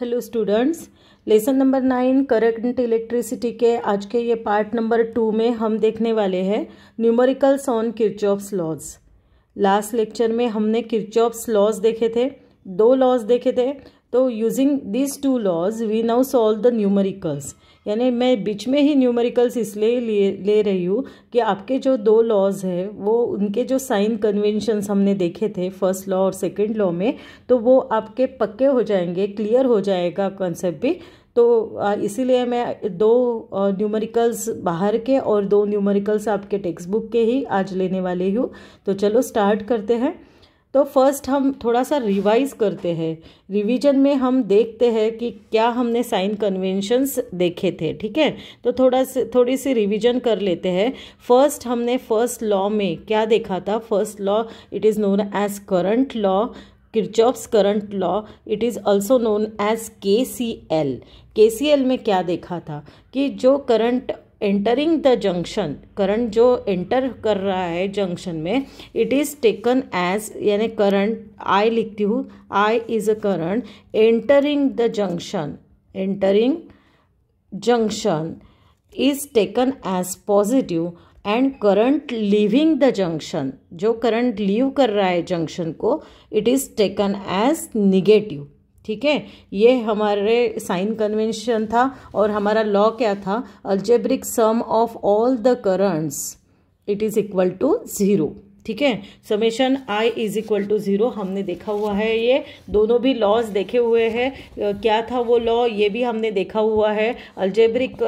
Hello students lesson number nine current electricity के आज के ये पार्ट नंबर टू में हम देखने वाले हैं numericals on Kirchhoff's laws last lecture में हमने किरचॉप्स लॉज देखे थे दो लॉज देखे थे तो using this two laws we now solve the numericals यानी मैं बीच में ही न्यूमेरिकल्स इसलिए ले ले रही हूँ कि आपके जो दो लॉज है वो उनके जो साइन कन्वेंशंस हमने देखे थे फर्स्ट लॉ और सेकंड लॉ में तो वो आपके पक्के हो जाएंगे क्लियर हो जाएगा कॉन्सेप्ट भी तो इसीलिए मैं दो न्यूमेरिकल्स बाहर के और दो न्यूमेरिकल्स आपके टेक्स्ट बुक के ही आज लेने वाली हूँ तो चलो स्टार्ट करते हैं तो फर्स्ट हम थोड़ा सा रिवाइज करते हैं रिवीजन में हम देखते हैं कि क्या हमने साइन कन्वेंशंस देखे थे ठीक है तो थोड़ा से थोड़ी सी रिवीजन कर लेते हैं फर्स्ट हमने फर्स्ट लॉ में क्या देखा था first law it is known as current law Kirchhoff's current law it is also known as K C L के सी एल में क्या देखा था कि जो current entering the junction current जो एंटर कर रहा है जंक्शन में इट इज़ टेकन एज यानी करंट आई लिखती हूँ I is a current entering the junction entering junction is taken as positive and current leaving the junction जो current leave कर रहा है जंक्शन को it is taken as negative ठीक है ये हमारे साइन कन्वेंशन था और हमारा लॉ क्या था algebraic sum of all the currents it is equal to zero ठीक है summation I is equal to zero हमने देखा हुआ है ये दोनों भी लॉज देखे हुए हैं क्या था वो लॉ ये भी हमने देखा हुआ है algebraic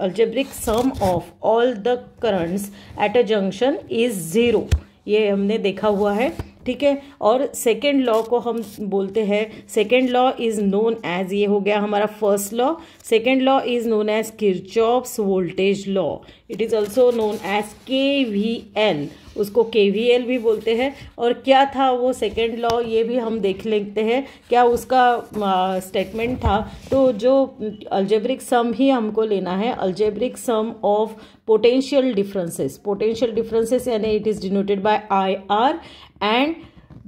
algebraic sum of all the currents at a junction is zero ये हमने देखा हुआ है ठीक है और सेकेंड लॉ को हम बोलते हैं second law is known as ये हो गया हमारा first law second law is known as Kirchhoff's voltage law it is also known as K V L उसको के वी एल भी बोलते हैं और क्या था वो सेकेंड लॉ ये भी हम देख लेते हैं क्या उसका स्टेटमेंट था तो जो अल्जेब्रिक सम ही हमको लेना है algebraic sum of differences potential differences यानी it is denoted by I R and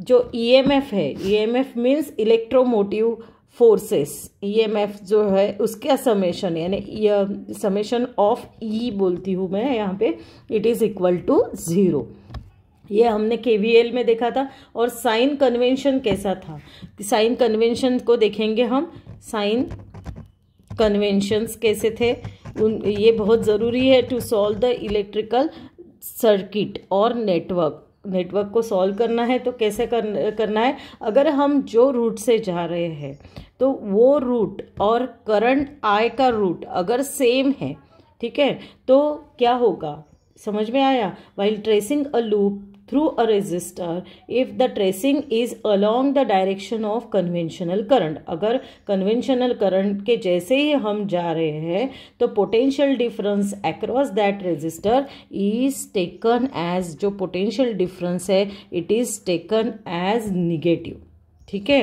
जो ई एम एफ है E M F means electromotive forces EMF जो है उसका समेशन यानी समेशन ऑफ ई बोलती हूँ मैं यहाँ पे it is equal to zero ये हमने के में देखा था और साइन कन्वेंशन कैसा था साइन कन्वेंशन को देखेंगे हम साइन कन्वेंशंस कैसे थे उन ये बहुत ज़रूरी है to solve the electrical circuit और नेटवर्क नेटवर्क को सॉल्व करना है तो कैसे कर, करना है अगर हम जो रूट से जा रहे हैं तो वो रूट और करंट आय का रूट अगर सेम है ठीक है तो क्या होगा समझ में आया while tracing a loop through a resistor if the tracing is along the direction of conventional current अगर conventional current के जैसे ही हम जा रहे हैं तो potential difference across that resistor is taken as जो potential difference है it is taken as negative ठीक है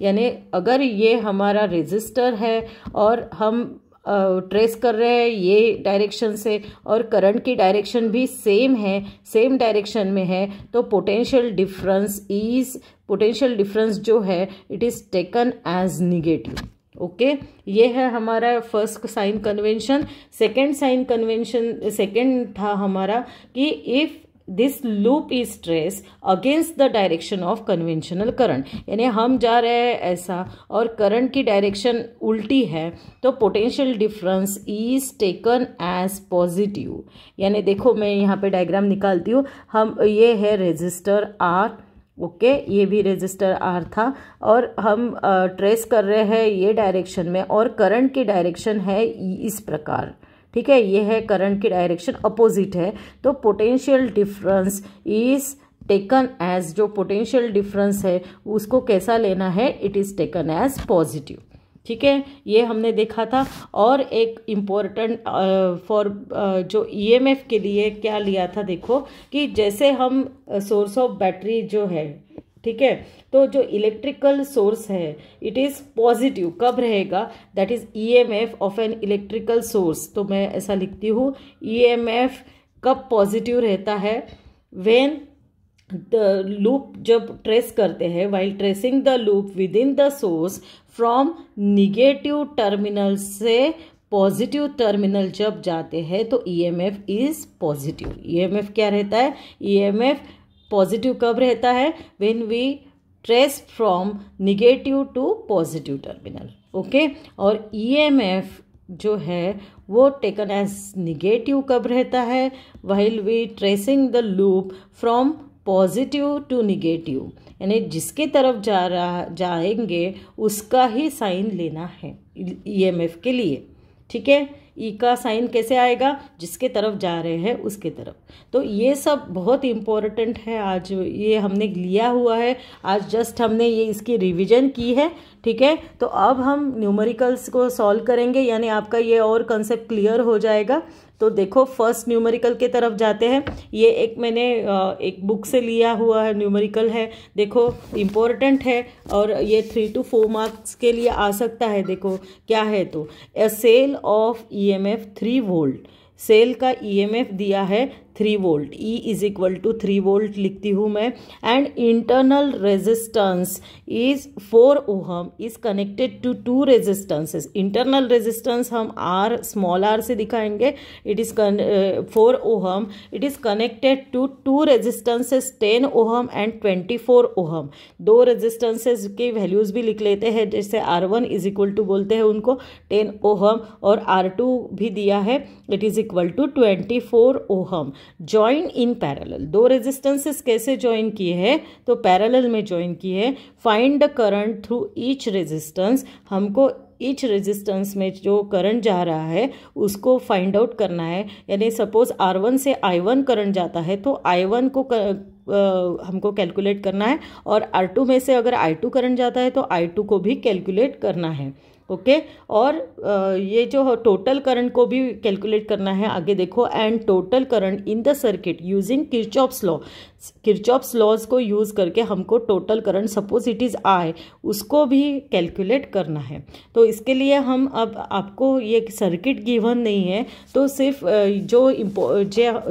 यानी अगर ये हमारा रेजिस्टर है और हम ट्रेस कर रहे हैं ये डायरेक्शन से और करंट की डायरेक्शन भी सेम है सेम डायरेक्शन में है तो potential difference is potential difference जो है it is taken as negative okay ये है हमारा first sign convention second sign convention second था हमारा कि if this loop is trace against the direction of conventional current यानी हम जा रहे हैं ऐसा और करंट की डायरेक्शन उल्टी है तो potential difference is taken as positive यानी देखो मैं यहाँ पे डायग्राम निकालती हूँ हम ये है रेजिस्टर आर ओके okay, ये भी रेजिस्टर आर था और हम ट्रेस कर रहे हैं ये डायरेक्शन में और करंट की डायरेक्शन है इस प्रकार ठीक है ये है करंट की डायरेक्शन अपोजिट है तो potential difference is taken as जो पोटेंशियल डिफरेंस है उसको कैसा लेना है it is taken as positive ठीक है ये हमने देखा था और एक इम्पोर्टेंट फॉर uh, uh, जो ईएमएफ e के लिए क्या लिया था देखो कि जैसे हम सोर्स ऑफ बैटरी जो है ठीक है तो जो इलेक्ट्रिकल सोर्स है इट इज़ पॉजिटिव कब रहेगा that is EMF of an electrical source तो मैं ऐसा लिखती हूँ ईएमएफ e कब पॉजिटिव रहता है वेन द लूप जब ट्रेस करते हैं while tracing the loop within the source from negative terminal से पॉजिटिव टर्मिनल जब जाते हैं तो ईएमएफ इज पॉजिटिव ईएमएफ क्या रहता है ईएमएफ e पॉजिटिव कब रहता है when we trace from negative to positive terminal okay और ई एम एफ जो है वो टेकन एज निगेटिव कब रहता है while we tracing the loop from positive to negative यानी जिसके तरफ जा रहा जाएंगे उसका ही साइन लेना है ई एम एफ के लिए ठीक है ई e का साइन कैसे आएगा जिसके तरफ जा रहे हैं उसके तरफ तो ये सब बहुत इम्पोर्टेंट है आज ये हमने लिया हुआ है आज जस्ट हमने ये इसकी रिविजन की है ठीक है तो अब हम न्यूमेरिकल्स को सॉल्व करेंगे यानी आपका ये और कंसेप्ट क्लियर हो जाएगा तो देखो फर्स्ट न्यूमेरिकल के तरफ जाते हैं ये एक मैंने एक बुक से लिया हुआ है न्यूमेरिकल है देखो इम्पोर्टेंट है और ये थ्री टू फोर मार्क्स के लिए आ सकता है देखो क्या है तो a cell of E M F three volt cell का ई एम एफ दिया है three volt E is equal to three volt लिखती हूँ मैं and internal resistance is four ohm is connected to two resistances internal resistance हम r small r से दिखाएंगे it is four ohm it is connected to two resistances ten ohm and twenty four ohm दो resistances के values भी लिख लेते हैं जैसे R one is equal to बोलते हैं उनको टेन ओहम और आर टू भी दिया है it is equal to twenty four ohm join in parallel दो रेजिस्टेंसेस कैसे ज्वाइन किए हैं तो पैरेलल में ज्वाइन किए हैं find the current through each resistance हमको ईच रेजिस्टेंस में जो करंट जा रहा है उसको फाइंड आउट करना है यानी सपोज आर वन से आई वन करंट जाता है तो आई वन को कर, आ, हमको कैलकुलेट करना है और आर टू में से अगर आई टू करंट जाता है तो आई टू को भी कैलकुलेट करना है ओके और ये जो टोटल करंट को भी कैलकुलेट करना है आगे देखो and total current in the circuit using Kirchhoff's law Kirchhoff's laws को यूज़ करके हमको total current suppose it is I उसको भी कैलकुलेट करना है तो इसके लिए हम अब आपको ये सर्किट गिवन नहीं है तो सिर्फ जो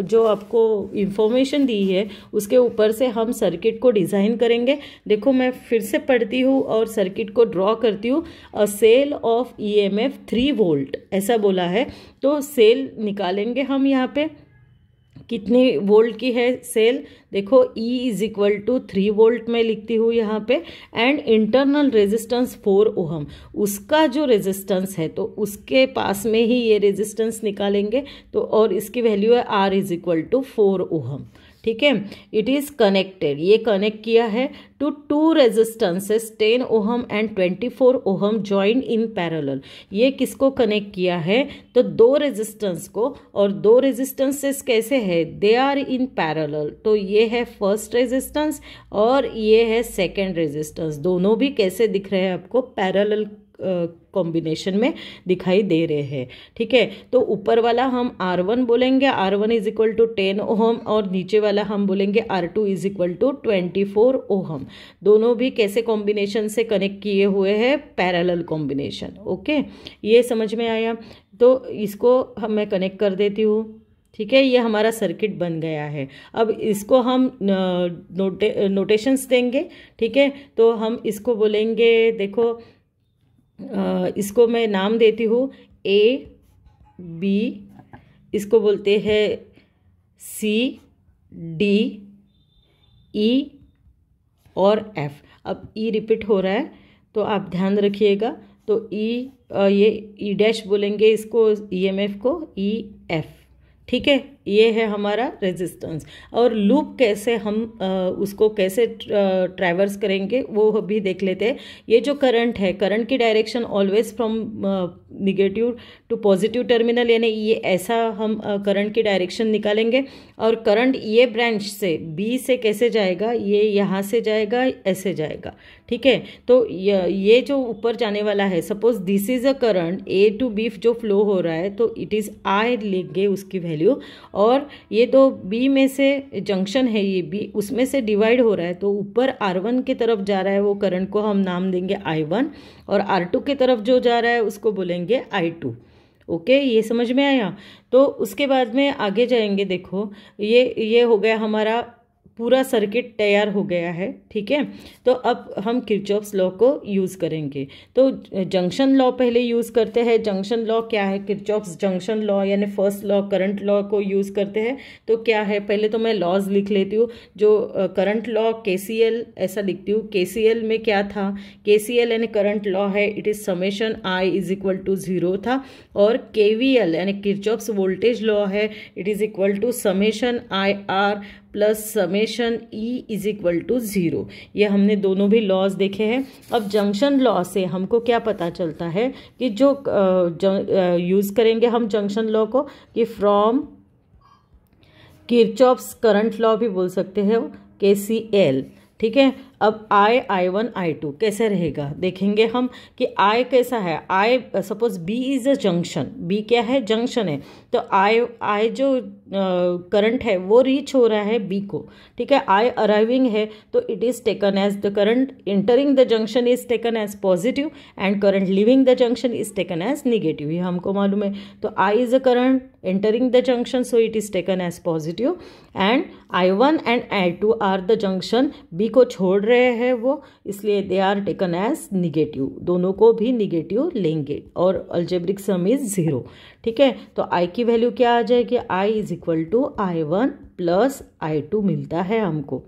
जो आपको इंफॉर्मेशन दी है उसके ऊपर से हम सर्किट को डिज़ाइन करेंगे देखो मैं फिर से पढ़ती हूँ और सर्किट को ड्रॉ करती हूँ a cell of E M F three volt ऐसा बोला है तो सेल निकालेंगे हम यहाँ पे कितनी वोल्ट की है सेल देखो E is equal to three volt में लिखती हूँ यहाँ पे and internal resistance four ohm उसका जो रेजिस्टेंस है तो उसके पास में ही ये रेजिस्टेंस निकालेंगे तो और इसकी वैल्यू है R is equal to four ohm ठीक है इट इज़ कनेक्टेड ये कनेक्ट किया है to two resistances ten ohm and twenty four ohm join in parallel ये किसको कनेक्ट किया है तो दो रेजिस्टेंस को और दो रेजिस्टेंसेस कैसे है दे आर इन पैरल तो ये है फर्स्ट रेजिस्टेंस और ये है सेकेंड रेजिस्टेंस दोनों भी कैसे दिख रहे हैं आपको पैरल कॉम्बिनेशन में दिखाई दे रहे हैं ठीक है तो ऊपर वाला हम आर वन बोलेंगे R one is equal to ten ohm और नीचे वाला हम बोलेंगे R two is equal to twenty four ohm दोनों भी कैसे कॉम्बिनेशन से कनेक्ट किए हुए हैं पैरेलल कॉम्बिनेशन ओके ये समझ में आया तो इसको हम मैं कनेक्ट कर देती हूँ ठीक है ये हमारा सर्किट बन गया है अब इसको हम नोटे नोटेशंस देंगे ठीक है तो हम इसको बोलेंगे देखो इसको मैं नाम देती हूँ ए बी इसको बोलते हैं सी डी ई और एफ अब ई e रिपीट हो रहा है तो आप ध्यान रखिएगा तो ई e, ये ई e डैश बोलेंगे इसको ई एम एफ को ई एफ ठीक है ये है हमारा रेजिस्टेंस और लूप कैसे हम आ, उसको कैसे ट्रैवर्स करेंगे वो भी देख लेते हैं ये जो करंट है करंट की direction always from negative to positive terminal यानी ये ऐसा हम करंट की डायरेक्शन निकालेंगे और करंट ये ब्रांच से बी से कैसे जाएगा ये यहाँ से जाएगा ऐसे जाएगा ठीक है तो ये जो ऊपर जाने वाला है suppose this is a current A to B जो फ्लो हो रहा है तो इट इज़ आई गए उसकी वैल्यू और ये तो बी में से जंक्शन है ये बी उसमें से डिवाइड हो रहा है तो ऊपर आर वन की तरफ जा रहा है वो करंट को हम नाम देंगे आई वन और आर टू की तरफ जो जा रहा है उसको बोलेंगे आई टू ओके okay, ये समझ में आया तो उसके बाद में आगे जाएंगे देखो ये ये हो गया हमारा पूरा सर्किट तैयार हो गया है ठीक है तो अब हम किरचॉप्स लॉ को यूज़ करेंगे तो जंक्शन लॉ पहले यूज़ करते हैं जंक्शन लॉ क्या है किरचॉप्स जंक्शन लॉ यानी फर्स्ट लॉ करंट लॉ को यूज़ करते हैं तो क्या है पहले तो मैं लॉज लिख लेती हूँ जो करंट लॉ के ऐसा लिखती हूँ के में क्या था के यानी करंट लॉ है it is summation I is equal to zero था और के यानी किरचॉप्स वोल्टेज लॉ है it is equal to summation I R plus summation E is equal to zero ये हमने दोनों भी लॉज देखे हैं अब जंक्शन लॉ से हमको क्या पता चलता है कि जो यूज़ करेंगे हम जंक्शन लॉ को कि फ्रॉम किरचॉप्स करंट लॉ भी बोल सकते हैं के सी एल ठीक है अब आई आई वन आई टू कैसे रहेगा देखेंगे हम कि आई कैसा है I suppose B is a junction B क्या है जंक्शन है तो आई आई जो करंट है वो रीच हो रहा है बी को ठीक है आई अराइविंग है तो it is taken as the current entering the junction is taken as positive and current leaving the junction is taken as negative ये हमको मालूम है तो I is a current entering the junction so it is taken as positive and I one and I two are the junction B को छोड़ रहे हैं वो इसलिए they are taken as negative दोनों को भी निगेटिव लेंगे और अल्जेब्रिक सम इज ज़ीरो ठीक है तो आई की वैल्यू क्या आ जाएगी I is equal to I one plus I two मिलता है हमको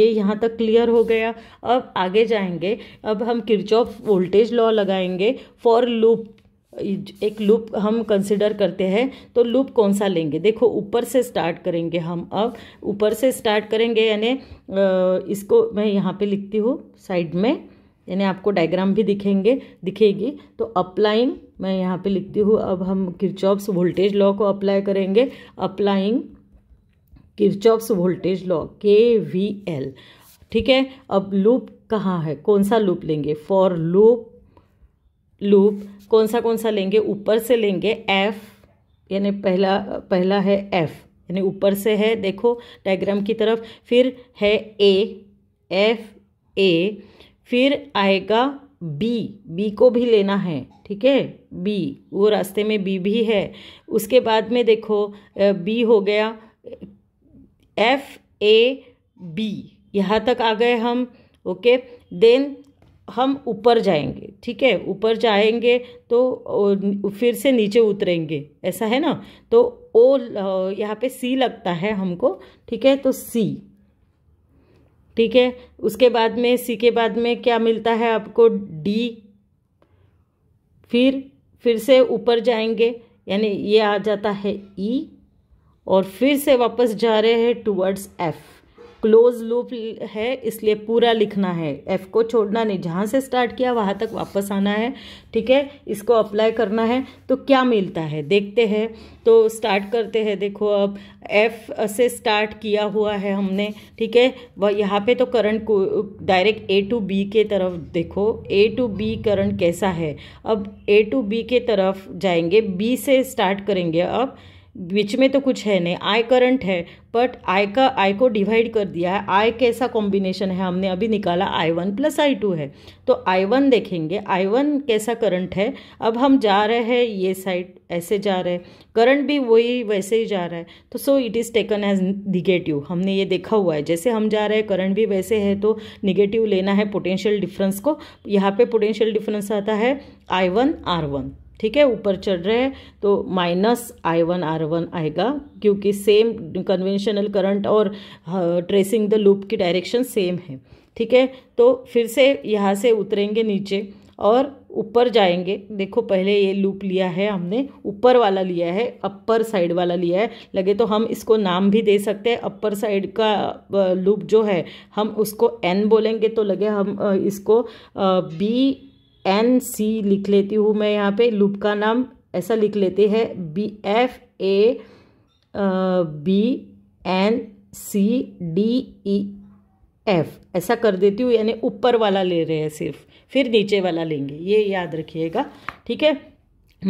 ये यहाँ तक क्लियर हो गया अब आगे जाएंगे अब हम किरचॉफ वोल्टेज लॉ लगाएंगे फॉर लूप एक लूप हम कंसिडर करते हैं तो लूप कौन सा लेंगे देखो ऊपर से स्टार्ट करेंगे हम अब ऊपर से स्टार्ट करेंगे यानी इसको मैं यहाँ पे लिखती हूँ साइड में यानी आपको डायग्राम भी दिखेंगे दिखेगी तो अप्लाइंग मैं यहाँ पे लिखती हूँ अब हम किरचॉप्स वोल्टेज लॉ को अप्लाई करेंगे applying Kirchhoff's voltage law K V L ठीक है अब लूप कहाँ है कौन सा लूप लेंगे फॉर लूप लूप कौन सा कौन सा लेंगे ऊपर से लेंगे एफ यानी पहला पहला है एफ यानी ऊपर से है देखो डायग्राम की तरफ फिर है ए एफ ए फिर आएगा बी बी को भी लेना है ठीक है बी वो रास्ते में बी भी है उसके बाद में देखो बी हो गया एफ ए बी यहाँ तक आ गए हम ओके देन हम ऊपर जाएंगे ठीक है ऊपर जाएंगे तो फिर से नीचे उतरेंगे ऐसा है ना तो ओ यहाँ पे सी लगता है हमको ठीक है तो सी ठीक है उसके बाद में सी के बाद में क्या मिलता है आपको डी फिर फिर से ऊपर जाएंगे यानी ये आ जाता है ई e, और फिर से वापस जा रहे हैं टूवर्ड्स एफ़ क्लोज लूप है इसलिए पूरा लिखना है एफ को छोड़ना नहीं जहाँ से स्टार्ट किया वहाँ तक वापस आना है ठीक है इसको अप्लाई करना है तो क्या मिलता है देखते हैं तो स्टार्ट करते हैं देखो अब एफ से स्टार्ट किया हुआ है हमने ठीक है वह यहाँ पे तो करंट को डायरेक्ट ए टू बी के तरफ देखो ए टू बी करंट कैसा है अब ए टू बी के तरफ जाएंगे बी से स्टार्ट करेंगे अब बीच में तो कुछ है नहीं आय करंट है बट आय का आय को डिवाइड कर दिया है आय कैसा कॉम्बिनेशन है हमने अभी निकाला I one plus I two है तो आई वन देखेंगे आई वन कैसा करंट है अब हम जा रहे हैं ये साइड ऐसे जा रहे हैं करंट भी वही वैसे ही जा रहा है तो so it is taken as negative हमने ये देखा हुआ है जैसे हम जा रहे हैं करंट भी वैसे है तो निगेटिव लेना है पोटेंशियल डिफरेंस को यहाँ पर पोटेंशियल डिफरेंस आता है आई वन आर वन ठीक है ऊपर चढ़ रहे हैं तो minus I one R one आएगा क्योंकि सेम कन्वेंशनल करंट और ट्रेसिंग द लूप की डायरेक्शन सेम है ठीक है तो फिर से यहाँ से उतरेंगे नीचे और ऊपर जाएंगे देखो पहले ये लूप लिया है हमने ऊपर वाला लिया है अपर साइड वाला लिया है लगे तो हम इसको नाम भी दे सकते हैं अपर साइड का लूप जो है हम उसको एन बोलेंगे तो लगे हम इसको बी एन सी लिख लेती हूँ मैं यहाँ पे लूप का नाम ऐसा लिख लेते हैं B F A B N C D E F ऐसा कर देती हूँ यानी ऊपर वाला ले रहे हैं सिर्फ फिर नीचे वाला लेंगे ये याद रखिएगा ठीक है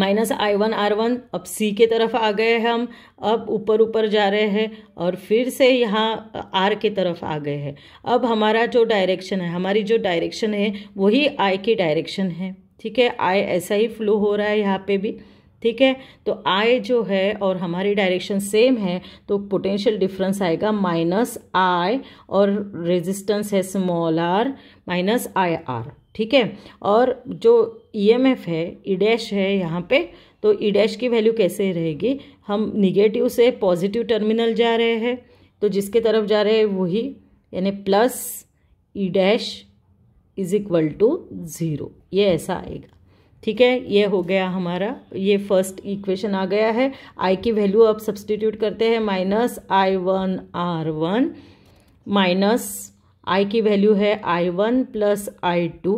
minus I one R one अब सी के तरफ आ गए हम अब ऊपर ऊपर जा रहे हैं और फिर से यहाँ आर के तरफ आ गए हैं अब हमारा जो डायरेक्शन है हमारी जो डायरेक्शन है वही आई की डायरेक्शन है ठीक है आई ऐसा ही फ्लो हो रहा है यहाँ पे भी ठीक है तो आई जो है और हमारी डायरेक्शन सेम है तो पोटेंशियल डिफरेंस आएगा माइनस आई और रेजिस्टेंस है small R minus I R ठीक है और जो ई एम एफ है ई e डैश है यहाँ पे तो ई e डैश की वैल्यू कैसे रहेगी हम निगेटिव से पॉजिटिव टर्मिनल जा रहे हैं तो जिसके तरफ जा रहे हैं वही यानी plus E dash is equal to zero ये ऐसा आएगा ठीक है ये हो गया हमारा ये फर्स्ट इक्वेशन आ गया है आई की वैल्यू अब सब्सटीट्यूट करते हैं minus I one R one minus I की वैल्यू है I one plus I two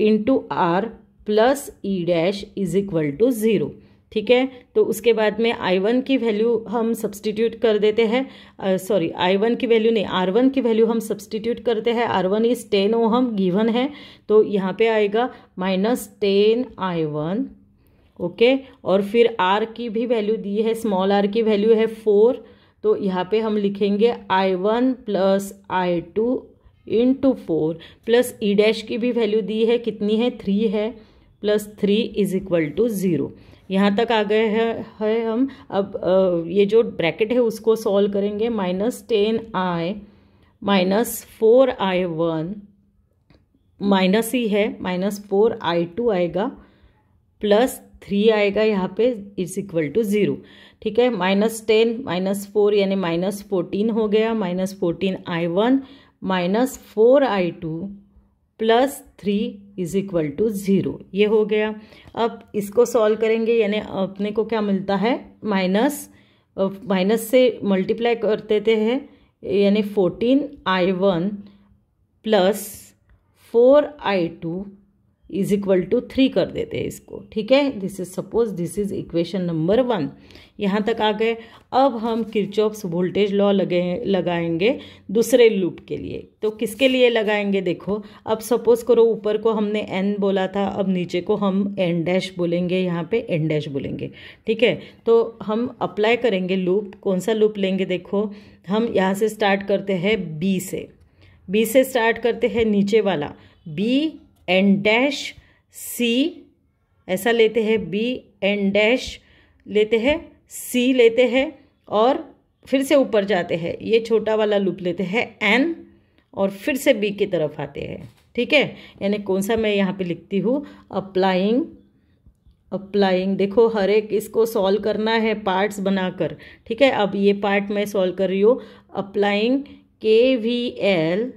into R plus E dash is equal to zero ठीक है तो उसके बाद में आई वन की वैल्यू हम सब्सटीट्यूट कर देते हैं सॉरी आई वन की वैल्यू नहीं आर वन की वैल्यू हम सब्सटीट्यूट करते हैं R one is ten ohm हम गिवन है तो यहाँ पे आएगा minus ten I one okay और फिर आर की भी वैल्यू दी है स्मॉल आर की वैल्यू है फोर तो यहाँ पे हम लिखेंगे I one plus I two into four plus E dash की भी वैल्यू दी है कितनी है थ्री है plus three is equal to zero यहाँ तक आ गए हैं है हम अब ये जो ब्रैकेट है उसको सॉल्व करेंगे minus ten I minus four I one minus ही है माइनस फोर आई टू आएगा प्लस थ्री आएगा यहाँ पे इज इक्वल टू ज़ीरो ठीक है माइनस टेन माइनस फोर यानी माइनस फोर्टीन हो गया minus fourteen I one minus four I two plus three is equal to zero ये हो गया अब इसको सॉल्व करेंगे यानी अपने को क्या मिलता है माइनस माइनस से मल्टीप्लाई कर देते हैं यानी fourteen I one plus four I two is equal to three कर देते हैं इसको ठीक है this is suppose this is equation number one यहाँ तक आ गए अब हम किरचॉप्स वोल्टेज लॉ लगे लगाएंगे दूसरे लूप के लिए तो किसके लिए लगाएंगे देखो अब सपोज करो ऊपर को हमने एन बोला था अब नीचे को हम एन डैश बोलेंगे यहाँ पे एन डैश बोलेंगे ठीक है तो हम अप्लाई करेंगे लूप कौन सा लूप लेंगे देखो हम यहाँ से स्टार्ट करते हैं बी से बी से स्टार्ट करते हैं नीचे वाला बी एंड डैश सी ऐसा लेते हैं बी एंड डैश लेते हैं सी लेते हैं और फिर से ऊपर जाते हैं ये छोटा वाला लूप लेते हैं एन और फिर से बी की तरफ आते हैं ठीक है यानी कौन सा मैं यहाँ पे लिखती हूँ अप्लाइंग अप्लाइंग देखो हर एक इसको सॉल्व करना है पार्ट्स बनाकर ठीक है अब ये पार्ट मैं सॉल्व कर रही हूँ applying K V L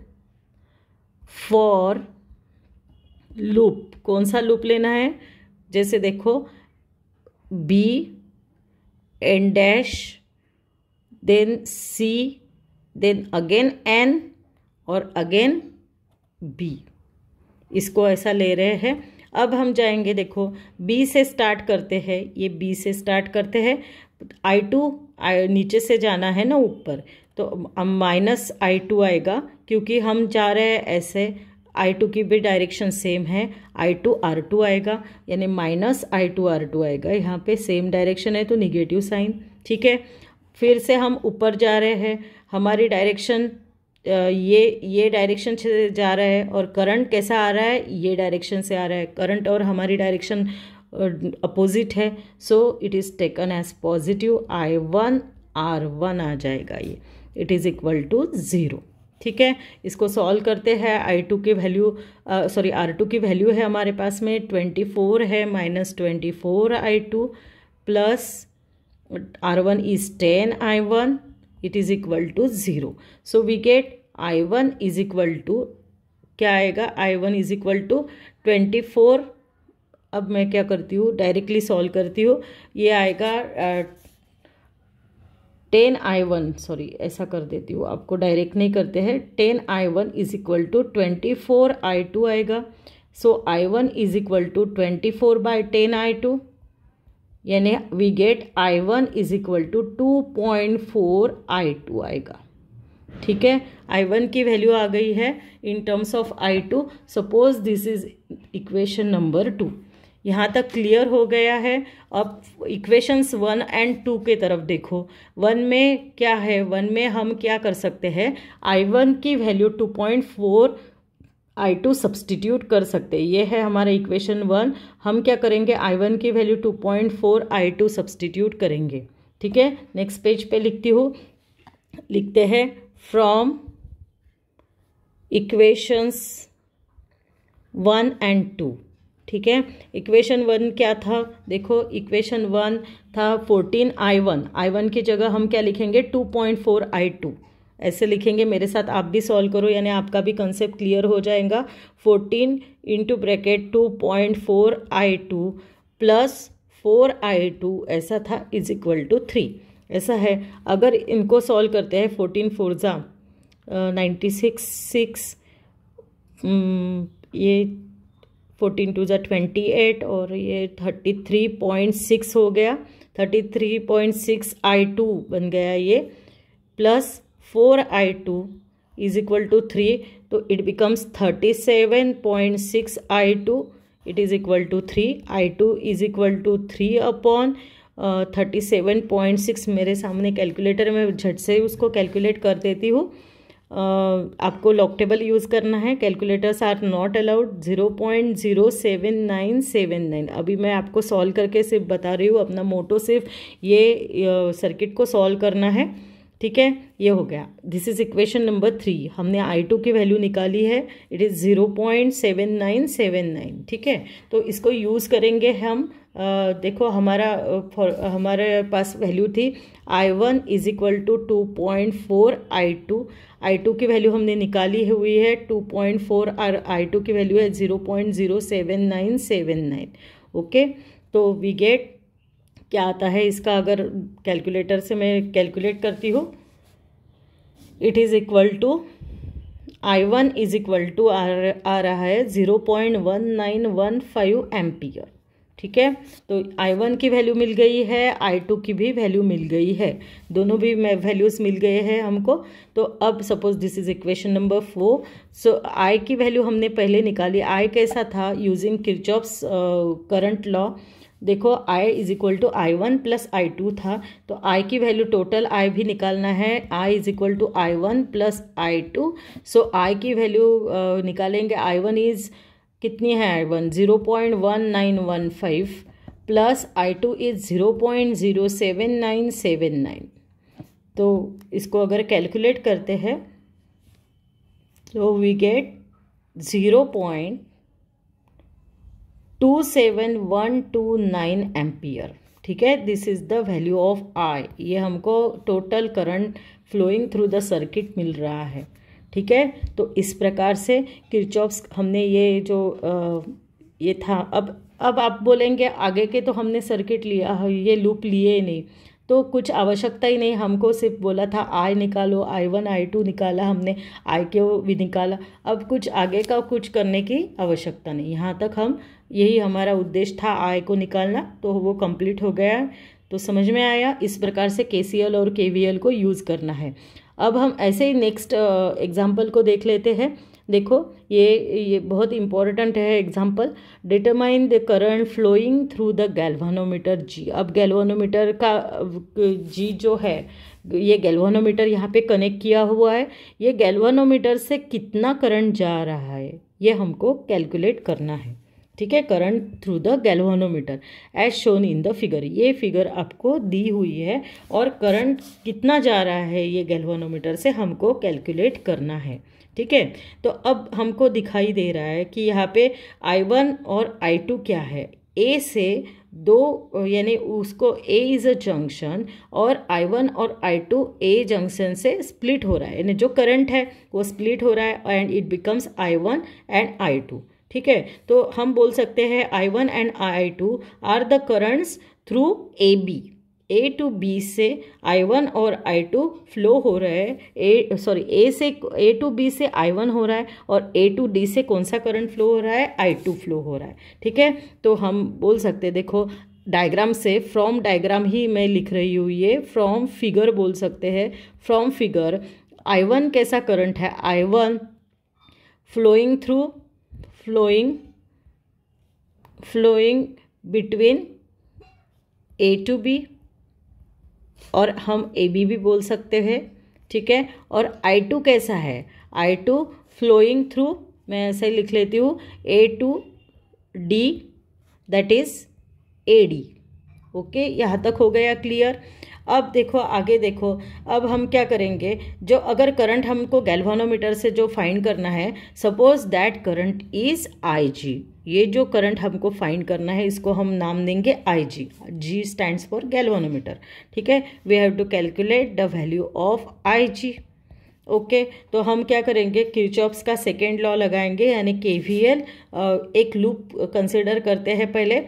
for loop कौन सा लूप लेना है जैसे देखो B N dash then C then again N और अगेन बी इसको ऐसा ले रहे हैं अब हम जाएंगे देखो बी से स्टार्ट करते हैं ये बी से स्टार्ट करते हैं आई टू नीचे से जाना है ना ऊपर तो माइनस आई टू आएगा क्योंकि हम जा रहे हैं ऐसे आई टू की भी डायरेक्शन सेम है आई टू आर टू आएगा यानी minus I two R two आएगा यहाँ पे सेम डायरेक्शन है तो निगेटिव साइन ठीक है फिर से हम ऊपर जा रहे हैं हमारी डायरेक्शन ये ये डायरेक्शन से जा रहा है और करंट कैसा आ रहा है ये डायरेक्शन से आ रहा है करंट और हमारी डायरेक्शन अपोजिट है so it is taken as positive I one R one आ जाएगा ये it is equal to zero ठीक है इसको सॉल्व करते हैं आई टू की वैल्यू सॉरी आर टू की वैल्यू है हमारे पास में ट्वेंटी फोर है minus twenty four I two plus R one is ten I one it is equal to zero so we get I one is equal to क्या आएगा I one is equal to twenty four अब मैं क्या करती हूँ directly solve करती हूँ ये आएगा टेन आई वन सॉरी ऐसा कर देती हूँ आपको डायरेक्ट नहीं करते हैं ten I one is equal to twenty four I two आएगा so I one is equal to twenty four by ten I two यानी we get I one is equal to two point four I two आएगा ठीक है I one की value आ गई है in terms of I two suppose this is equation number two यहाँ तक क्लियर हो गया है अब इक्वेशंस वन एंड टू के तरफ देखो वन में क्या है वन में हम क्या कर सकते हैं आई वन की value two point four I two substitute कर सकते हैं ये है हमारा इक्वेशन वन हम क्या करेंगे आई वन की value two point four I two substitute करेंगे ठीक है नेक्स्ट पेज पे लिखती हूँ लिखते हैं from equations one and two ठीक है इक्वेशन वन क्या था देखो इक्वेशन वन था fourteen I one I one की जगह हम क्या लिखेंगे two point four I two ऐसे लिखेंगे मेरे साथ आप भी सॉल्व करो यानी आपका भी कंसेप्ट क्लियर हो जाएगा fourteen into bracket two point four I two plus four I two ऐसा था इज इक्वल टू थ्री ऐसा है अगर इनको सॉल्व करते हैं फोर्टीन फोर ज़ा नाइन्टी सिक्स सिक्स ये फोर्टीन टू जै ट्वेंटी एट और ये थर्टी थ्री पॉइंट सिक्स हो गया thirty three point six I two बन गया ये plus four I two is equal to three तो it becomes thirty seven point six I two it is equal to three I two is equal to three upon thirty seven point six मेरे सामने calculator में झट से उसको calculate कर देती हूँ आपको लॉक टेबल यूज़ करना है calculators are not allowed zero point zero seven nine seven nine अभी मैं आपको सॉल्व करके सिर्फ बता रही हूँ अपना मोटो सिर्फ ये सर्किट को सॉल्व करना है ठीक है ये हो गया this is equation number three हमने आई टू की वैल्यू निकाली है it is zero point seven nine seven nine ठीक है तो इसको यूज़ करेंगे हम देखो हमारा हमारे पास वैल्यू थी I one is equal to two point four I two I two की वैल्यू हमने निकाली हुई है टू पॉइंट फोर और आई टू की वैल्यू है zero point zero seven nine seven nine okay तो वी गेट क्या आता है इसका अगर कैलकुलेटर से मैं कैलकुलेट करती हूँ it is equal to I one is equal to आ रहा है zero point one nine one five ampere ठीक है तो आई वन की वैल्यू मिल गई है आई टू की भी वैल्यू मिल गई है दोनों भी वैल्यूज़ मिल गए हैं हमको तो अब suppose this is equation number four so I की वैल्यू हमने पहले निकाली आई कैसा था यूजिंग किरचॉप्स करंट लॉ देखो I is equal to I one plus I two था तो आई की वैल्यू टोटल आई भी निकालना है I is equal to I one plus I two so I की वैल्यू निकालेंगे आई वन इज़ कितनी है I one zero point one nine one five plus I two is zero point zero seven nine seven nine तो इसको अगर calculate करते हैं तो we get zero point two seven one two nine ampere ठीक है this is the value of I ये हमको total current flowing through the circuit मिल रहा है ठीक है तो इस प्रकार से किरचॉप्स हमने ये जो आ, ये था अब अब आप बोलेंगे आगे के तो हमने सर्किट लिया हाँ, ये लूप लिए नहीं तो कुछ आवश्यकता ही नहीं हमको सिर्फ बोला था आई निकालो आई वन आई टू निकाला हमने आई के भी निकाला अब कुछ आगे का कुछ करने की आवश्यकता नहीं यहाँ तक हम यही हमारा उद्देश्य था आई को निकालना तो वो कंप्लीट हो गया तो समझ में आया इस प्रकार से के और के को यूज़ करना है अब हम ऐसे ही नेक्स्ट एग्जाम्पल uh, को देख लेते हैं देखो ये ये बहुत इंपॉर्टेंट है example determine the current flowing through the galvanometer G अब गैल्वानोमीटर का जी uh, जो है ये गैल्वानोमीटर यहाँ पे कनेक्ट किया हुआ है ये गैल्वानोमीटर से कितना करंट जा रहा है ये हमको कैलकुलेट करना है ठीक है current through the galvanometer as shown in the figure ये फिगर आपको दी हुई है और करंट कितना जा रहा है ये गैल्वानोमीटर से हमको कैलकुलेट करना है ठीक है तो अब हमको दिखाई दे रहा है कि यहाँ पे आई वन और आई टू क्या है ए से दो यानी उसको ए इज़ अ जंक्शन और आई वन और आई टू ए जंक्शन से स्प्लिट हो रहा है यानी जो करंट है वो स्प्लिट हो रहा है and it becomes I one and I two ठीक है तो हम बोल सकते हैं I one and I two are the currents through A B A to B से आई वन और आई टू फ्लो हो रहा है ए सॉरी ए से ए टू बी से आई वन हो रहा है और ए टू डी से कौन सा करंट फ्लो हो रहा है आई टू फ्लो हो रहा है ठीक है तो हम बोल सकते हैं देखो डायग्राम से फ्रॉम डायग्राम ही मैं लिख रही हूँ ये फ्रॉम फिगर बोल सकते हैं फ्रॉम फिगर आई वन कैसा करंट है I one flowing through flowing flowing between A to B और हम ए बी भी बोल सकते हैं ठीक है और आई टू कैसा है आई टू फ्लोइंग थ्रू मैं ऐसे ही लिख लेती हूँ A to D that is A D okay यहाँ तक हो गया क्लियर अब देखो आगे देखो अब हम क्या करेंगे जो अगर करंट हमको गैल्वानोमीटर से जो फाइंड करना है suppose that current is I G ये जो करंट हमको फाइंड करना है इसको हम नाम देंगे I G G stands for galvanometer ठीक है we have to calculate the value of I G okay okay, तो हम क्या करेंगे क्यूचॉप्स का सेकेंड लॉ लगाएंगे यानी के वी एल एक लूप कंसिडर करते हैं पहले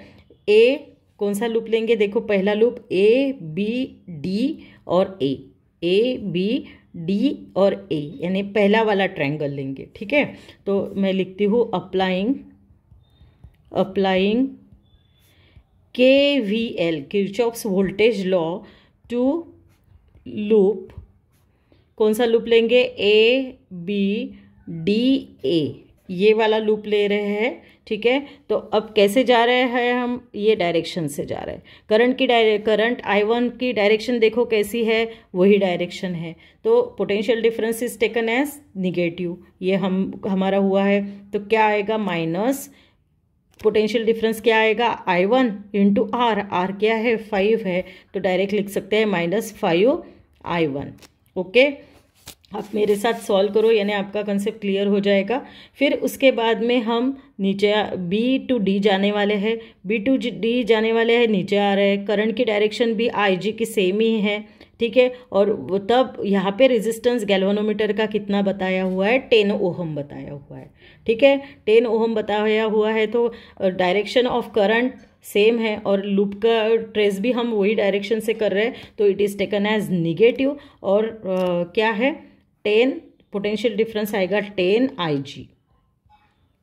ए कौन सा लूप लेंगे देखो पहला लूप ए बी डी और ए ए बी डी और ए यानी पहला वाला ट्रायंगल लेंगे ठीक है तो मैं लिखती हूँ applying applying K V L Kirchhoff's voltage law to loop कौन सा लूप लेंगे ए बी डी ए ये वाला लूप ले रहे हैं ठीक है तो अब कैसे जा रहे हैं हम ये डायरेक्शन से जा रहे हैं करंट की करंट आई वन की डायरेक्शन देखो कैसी है वही डायरेक्शन है तो potential difference is taken as negative ये हम हमारा हुआ है तो क्या आएगा माइनस पोटेंशियल डिफरेंस क्या आएगा I one into R R क्या है फाइव है तो डायरेक्ट लिख सकते हैं minus five I one okay आप मेरे साथ सॉल्व करो यानी आपका कंसेप्ट क्लियर हो जाएगा फिर उसके बाद में हम नीचे बी टू डी जाने वाले हैं बी टू डी जाने वाले हैं नीचे आ रहे हैं करंट की डायरेक्शन भी आई जी की सेम ही है ठीक है और तब यहाँ पे रेजिस्टेंस गैल्वेनोमीटर का कितना बताया हुआ है टेन ओहम बताया हुआ है ठीक है टेन ओहम बताया हुआ है तो डायरेक्शन ऑफ करंट सेम है और लूप का ट्रेस भी हम वही डायरेक्शन से कर रहे हैं तो it is taken as negative और आ, क्या है टेन पोटेंशियल डिफरेंस आएगा टेन आई जी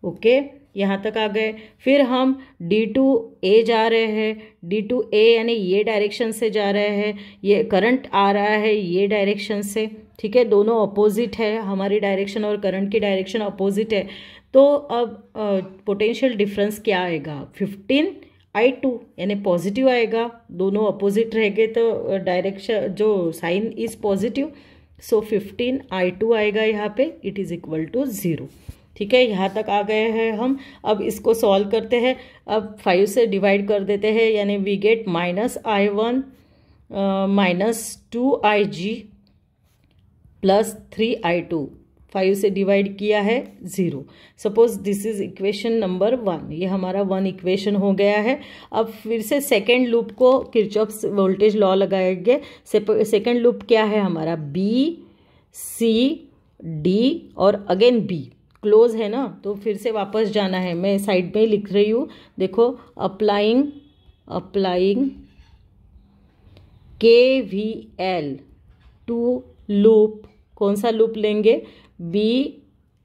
ओके यहाँ तक आ गए फिर हम डी टू ए जा रहे हैं डी टू ए यानी ये डायरेक्शन से जा रहे हैं ये करंट आ रहा है ये डायरेक्शन से ठीक है दोनों अपोजिट है हमारी डायरेक्शन और करंट की डायरेक्शन अपोजिट है तो अब पोटेंशियल डिफरेंस क्या आएगा फिफ्टीन आई टू यानी पॉजिटिव आएगा दोनों अपोजिट रह गए तो डायरेक्शन जो sign is positive so fifteen I two आएगा यहाँ पे it is equal to zero ठीक है यहाँ तक आ गए हैं हम अब इसको सॉल्व करते हैं अब फाइव से डिवाइड कर देते हैं यानी we get minus I one minus two I G plus three I two five से डिवाइड किया है zero suppose this is equation number one ये हमारा वन इक्वेशन हो गया है अब फिर से सेकेंड लूप को किरचॉप वोल्टेज लॉ लगाएंगे सेकेंड लूप क्या है हमारा बी सी डी और अगेन बी क्लोज है ना तो फिर से वापस जाना है मैं साइड में ही लिख रही हूँ देखो applying applying K V L to loop कौन सा लूप लेंगे बी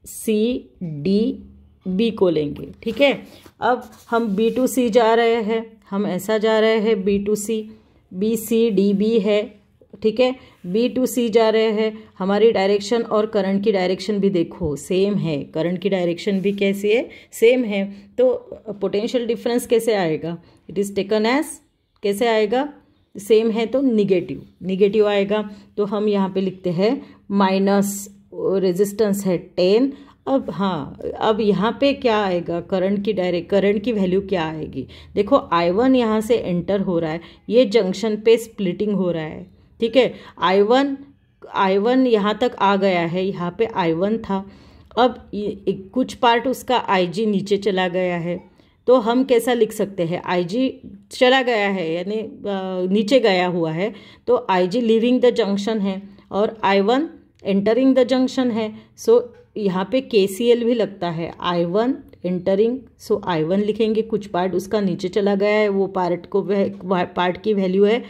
सी डी बी को लेंगे ठीक है अब हम बी टू सी जा रहे हैं हम ऐसा जा रहे हैं B to C B C D B है ठीक है बी टू सी जा रहे हैं हमारी डायरेक्शन और करंट की डायरेक्शन भी देखो सेम है करंट की डायरेक्शन भी कैसी है सेम है तो पोटेंशियल डिफरेंस कैसे आएगा इट इज़ टेकन एज कैसे आएगा सेम है तो निगेटिव निगेटिव आएगा तो हम यहाँ पे लिखते हैं माइनस रेजिस्टेंस है टेन अब हाँ अब यहाँ पे क्या आएगा करंट की डायरेक्ट करंट की वैल्यू क्या आएगी देखो आई वन यहाँ से एंटर हो रहा है ये जंक्शन पे स्प्लिटिंग हो रहा है ठीक है आई वन आई वन यहाँ तक आ गया है यहाँ पे आई वन था अब कुछ पार्ट उसका आई जी नीचे चला गया है तो हम कैसा लिख सकते हैं आईजी चला गया है यानी नीचे गया हुआ है तो आईजी लिविंग द जंक्शन है और I one entering the junction है सो so, यहाँ पे के भी लगता है I one entering so I one लिखेंगे कुछ पार्ट उसका नीचे चला गया है वो पार्ट को पार्ट की वैल्यू है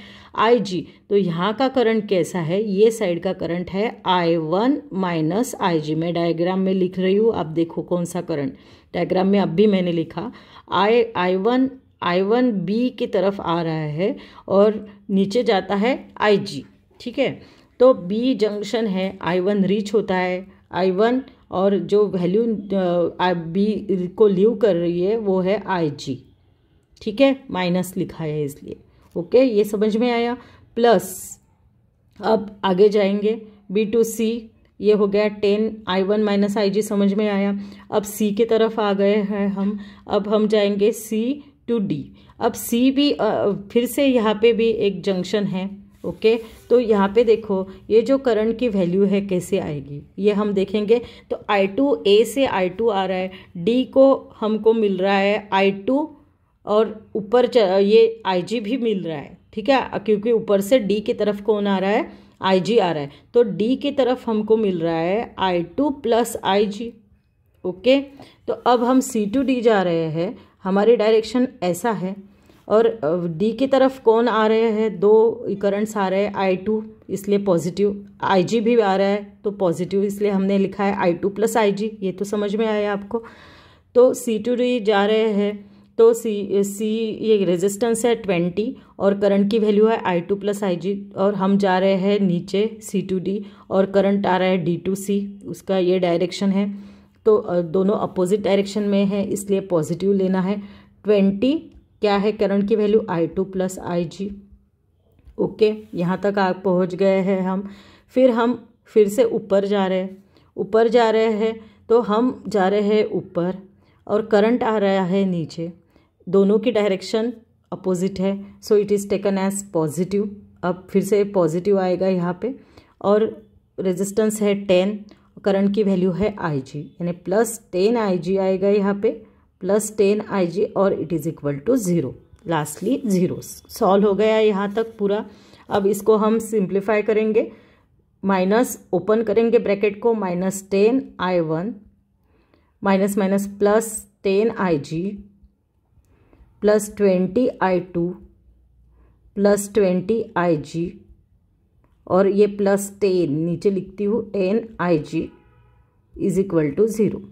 आई जी तो यहाँ का करंट कैसा है ये साइड का करंट है आई वन माइनस आई जी मैं डायग्राम में लिख रही हूँ आप देखो कौन सा करंट डायग्राम में अब भी मैंने लिखा I I one I one B की तरफ आ रहा है और नीचे जाता है आई जी ठीक है तो बी जंक्शन है आई वन रीच होता है आई वन और जो वैल्यू बी को लीव कर रही है वो है आई जी ठीक है माइनस लिखा है इसलिए ओके ये समझ में आया प्लस अब आगे जाएंगे बी टू सी ये हो गया ten I one minus I G समझ में आया अब सी के तरफ आ गए हैं हम अब हम जाएंगे सी टू डी अब सी भी फिर से यहाँ पे भी एक जंक्शन है ओके तो यहाँ पे देखो ये जो करंट की वैल्यू है कैसे आएगी ये हम देखेंगे तो आई टू ए से आई टू आ रहा है डी को हमको मिल रहा है आई टू और ऊपर ये आई जी भी मिल रहा है ठीक है क्योंकि ऊपर से डी की तरफ कौन आ रहा है आई जी आ रहा है तो डी की तरफ हमको मिल रहा है I two plus I G okay तो अब हम सी टू डी जा रहे हैं हमारी डायरेक्शन ऐसा है और डी की तरफ कौन आ रहे हैं दो करंट्स आ रहे हैं आई टू इसलिए पॉजिटिव आई जी भी आ रहा है तो पॉजिटिव इसलिए हमने लिखा है I two plus I G ये तो समझ में आया आपको तो सी टू डी जा रहे हैं तो सी सी ये रेजिस्टेंस है ट्वेंटी और करंट की वैल्यू है I two plus I G और हम जा रहे हैं नीचे सी टू डी और करंट आ रहा है डी टू सी उसका ये डायरेक्शन है तो दोनों अपोजिट डायरेक्शन में है इसलिए पॉजिटिव लेना है ट्वेंटी क्या है करंट की value I two plus I G okay यहाँ तक आ पहुँच गए हैं हम फिर हम फिर से ऊपर जा रहे हैं ऊपर जा रहे हैं तो हम जा रहे हैं ऊपर और करंट आ रहा है नीचे दोनों की डायरेक्शन अपोजिट है so it is taken as positive अब फिर से पॉजिटिव आएगा यहाँ पे और रेजिस्टेंस है टेन करंट की वैल्यू है आई जी यानी प्लस टेन आई जी आएगा यहाँ पे प्लस टेन आई जी और it is equal to zero lastly zero solve हो गया यहाँ तक पूरा अब इसको हम सिंप्लीफाई करेंगे माइनस ओपन करेंगे ब्रैकेट को minus ten I one minus minus plus ten I G plus twenty I two plus twenty I G और ये प्लस टेन नीचे लिखती हूँ ten I G is equal to zero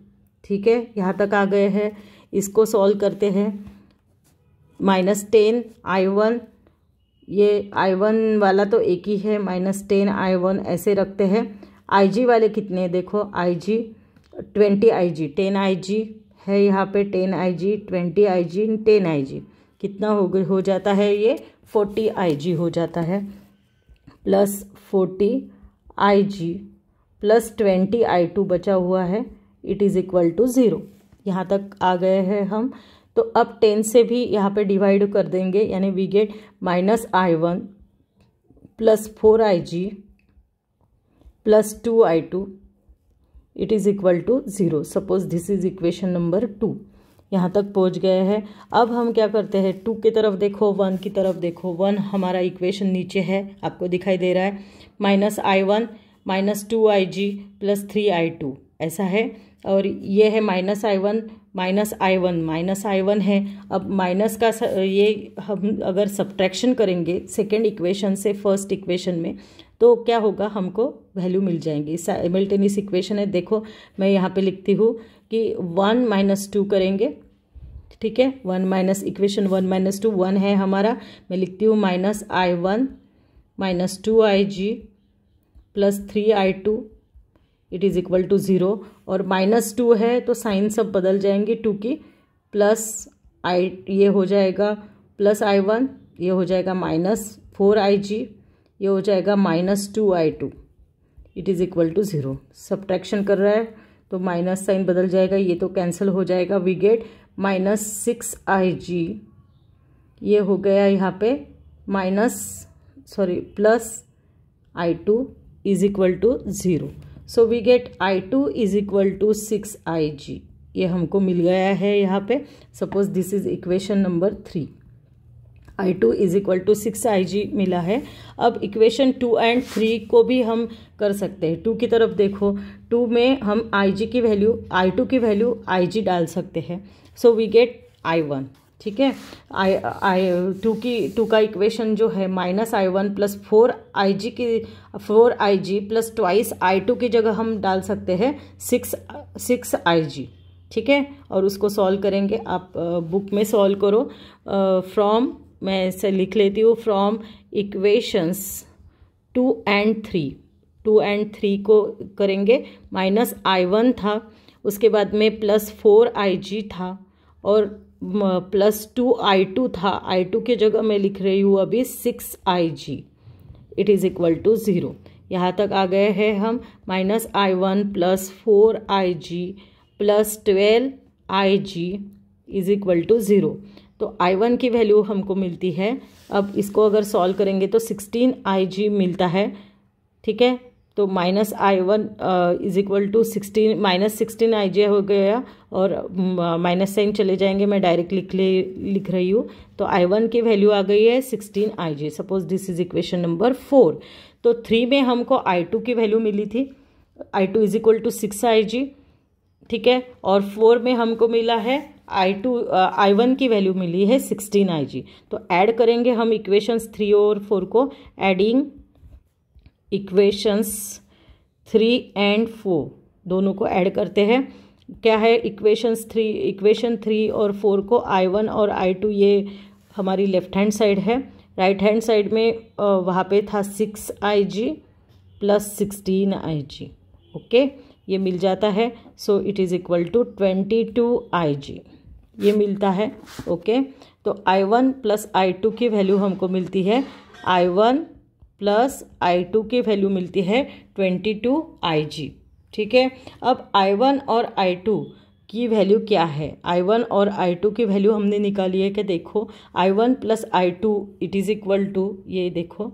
ठीक है यहाँ तक आ गए हैं इसको सॉल्व करते हैं माइनस टेन आई वन ये आई वन वाला तो एक ही है माइनस टेन आई वन ऐसे रखते हैं आई जी वाले कितने देखो आई G twenty I G ten I जी है यहाँ पे ten I G twenty I G ten I G कितना हो हो जाता है ये फोर्टी आई जी हो जाता है plus forty I G plus twenty I two बचा हुआ है it is equal to zero यहाँ तक आ गए हैं हम तो अब टेन से भी यहाँ पे डिवाइड कर देंगे यानी we get minus I one plus four I G plus two I two it is equal to zero suppose this is equation number two यहाँ तक पहुँच गए हैं अब हम क्या करते हैं टू की तरफ देखो वन की तरफ देखो वन हमारा इक्वेशन नीचे है आपको दिखाई दे रहा है minus I one minus two I G plus three I two ऐसा है और ये है minus I one minus I one minus I one है अब माइनस का ये हम अगर सब्ट्रैक्शन करेंगे सेकेंड इक्वेशन से फर्स्ट इक्वेशन में तो क्या होगा हमको वैल्यू मिल जाएंगी मिल्टेनिस इक्वेशन है देखो मैं यहाँ पे लिखती हूँ कि वन माइनस टू करेंगे ठीक है one minus equation one minus two one है हमारा मैं लिखती हूँ minus I one minus two I G plus three I two it is equal to zero और माइनस टू है तो साइन सब बदल जाएंगे टू की प्लस आई ये हो जाएगा प्लस आई वन ये हो जाएगा माइनस फोर आई जी ये हो जाएगा minus two I two it is equal to zero subtraction कर रहा है तो माइनस साइन बदल जाएगा ये तो कैंसिल हो जाएगा we get minus six I G ये हो गया यहाँ पे minus sorry plus I two is equal to zero so we get I two is equal to six I G ये हमको मिल गया है यहाँ पे suppose this is equation number three I two is equal to six I G मिला है अब इक्वेशन टू एंड थ्री को भी हम कर सकते हैं टू की तरफ देखो टू में हम आई जी की वैल्यू आई टू की वैल्यू आई जी डाल सकते हैं so we get I one ठीक है आई आई टू की टू का इक्वेशन जो है minus I one plus four I G की four I G plus twice I two की जगह हम डाल सकते हैं सिक्स सिक्स आई जी ठीक है और उसको सॉल्व करेंगे आप बुक में सॉल्व करो फ्रॉम मैं ऐसे लिख लेती हूँ from equations two and three two and three को करेंगे माइनस आई वन था उसके बाद में प्लस फोर आई जी था और प्लस टू आई टू था आई टू की जगह मैं लिख रही हूँ अभी six I G it is equal to zero यहाँ तक आ गए हैं हम minus I one plus four I G plus twelve I G is equal to zero तो आई वन की वैल्यू हमको मिलती है अब इसको अगर सॉल्व करेंगे तो सिक्सटीन आई जी मिलता है ठीक है तो minus I one is equal to sixteen minus sixteen I J हो गया और माइनस mm, साइन uh, चले जाएंगे मैं डायरेक्ट लिख ले लिख रही हूँ तो आई वन की वैल्यू आ गई है sixteen I J suppose this is equation number four तो थ्री में हमको आई टू की वैल्यू मिली थी I two is equal to six I G ठीक है और फोर में हमको मिला है आई टू आई वन की वैल्यू मिली है सिक्सटीन आई जी तो ऐड करेंगे हम इक्वेशंस थ्री और फोर को adding equations three and four दोनों को ऐड करते हैं क्या है इक्वेशंस थ्री इक्वेशन थ्री और फोर को आई वन और आई टू ये हमारी लेफ्ट हैंड साइड है राइट हैंड साइड में वहाँ पे था six I G plus sixteen I G okay ये मिल जाता है so it is equal to twenty two I G ये मिलता है ओके okay? तो I one plus I two की वैल्यू हमको मिलती है I one plus I two की वैल्यू मिलती है ट्वेंटी टू आई जी ठीक है अब आई वन और आई टू की वैल्यू क्या है आई वन और आई टू की वैल्यू हमने निकाली है कि देखो I one plus I two it is equal to ये देखो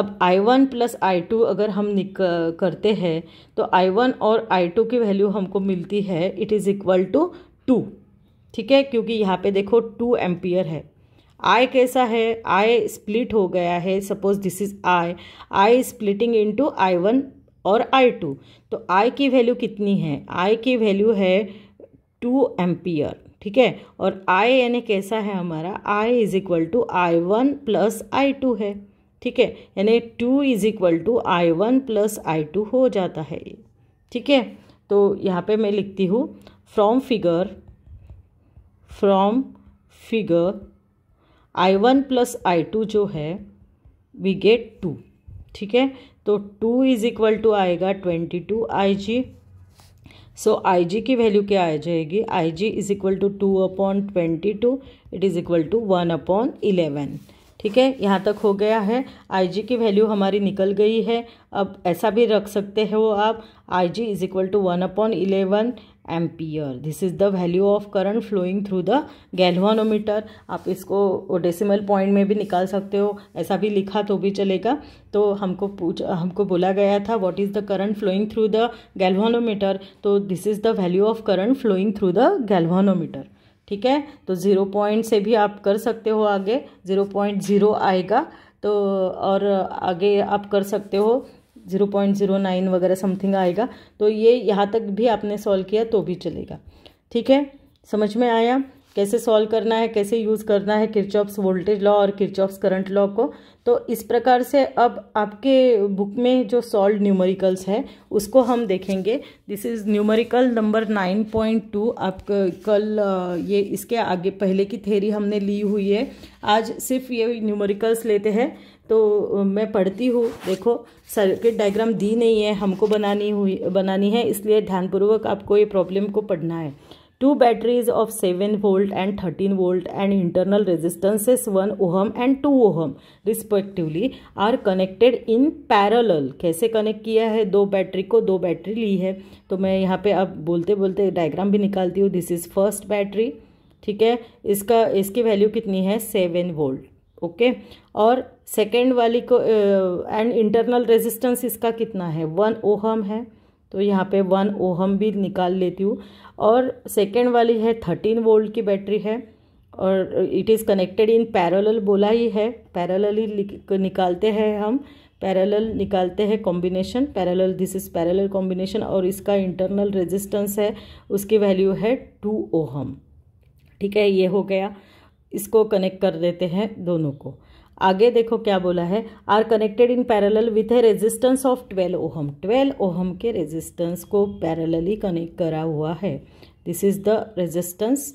अब I one plus I two अगर हम निक करते हैं तो आई वन और आई टू की वैल्यू हमको मिलती है it is equal to two ठीक है क्योंकि यहाँ पे देखो टू एम्पियर है आई कैसा है आई स्प्लिट हो गया है suppose this is I I splitting into I one और आई टू तो आई की वैल्यू कितनी है आई की वैल्यू है टू एम्पियर ठीक है और आई यानी कैसा है हमारा I is equal to I one plus I two है ठीक है यानी two is equal to I one plus I two हो जाता है ये ठीक है तो यहाँ पे मैं लिखती हूँ from figure from figure I one plus I two जो है वी गेट टू ठीक है तो टू इज इक्वल टू आएगा twenty two I G so I G की वैल्यू क्या आ जाएगी I G is equal to two upon twenty two it is equal to one upon eleven ठीक है यहाँ तक हो गया है आई जी की वैल्यू हमारी निकल गई है अब ऐसा भी रख सकते हो आप I G is equal to one upon eleven ampere this is the value of current flowing through the galvanometer आप इसको डेसिमल पॉइंट में भी निकाल सकते हो ऐसा भी लिखा तो भी चलेगा तो हमको पूछ हमको बोला गया था what is the current flowing through the galvanometer तो this is the value of current flowing through the galvanometer ठीक है तो ज़ीरो पॉइंट से भी आप कर सकते हो आगे ज़ीरो पॉइंट ज़ीरो आएगा तो और आगे आप कर सकते हो ज़ीरो पॉइंट ज़ीरो नाइन वगैरह समथिंग आएगा तो ये यहाँ तक भी आपने सॉल्व किया तो भी चलेगा ठीक है समझ में आया कैसे सॉल्व करना है कैसे यूज़ करना है किरचॉप्स वोल्टेज लॉ और किरचॉप्स करंट लॉ को तो इस प्रकार से अब आपके बुक में जो सॉल्व न्यूमेरिकल्स है उसको हम देखेंगे this is numerical number nine point two आप कल ये इसके आगे पहले की थेरी हमने ली हुई है आज सिर्फ ये न्यूमेरिकल्स लेते हैं तो मैं पढ़ती हूँ देखो सर्किट डायग्राम दी नहीं है हमको बनानी हुई बनानी है इसलिए ध्यानपूर्वक आपको ये प्रॉब्लम को पढ़ना है two batteries of seven volt and thirteen volt and internal resistances one ohm and two ohm respectively are connected in parallel कैसे कनेक्ट किया है दो बैटरी को दो बैटरी ली है तो मैं यहाँ पे अब बोलते बोलते डायग्राम भी निकालती हूँ दिस इज़ फर्स्ट बैटरी ठीक है इसका इसकी वैल्यू कितनी है सेवन वोल्ट ओके और सेकेंड वाली को एंड इंटरनल रेजिस्टेंस इसका कितना है वन ओहम है तो यहाँ पे वन ओहम भी निकाल लेती हूँ और सेकेंड वाली है थर्टीन वोल्ट की बैटरी है और it is connected in parallel बोला ही है पैरेलल ही निकालते हैं हम पैरेलल निकालते हैं combination parallel this is parallel combination और इसका इंटरनल रेजिस्टेंस है उसकी वैल्यू है टू ओहम ठीक है ये हो गया इसको कनेक्ट कर देते हैं दोनों को आगे देखो क्या बोला है are connected in parallel with a resistance of twelve ohm twelve ohm के रेजिस्टेंस को पैरेलली कनेक्ट करा हुआ है this is the resistance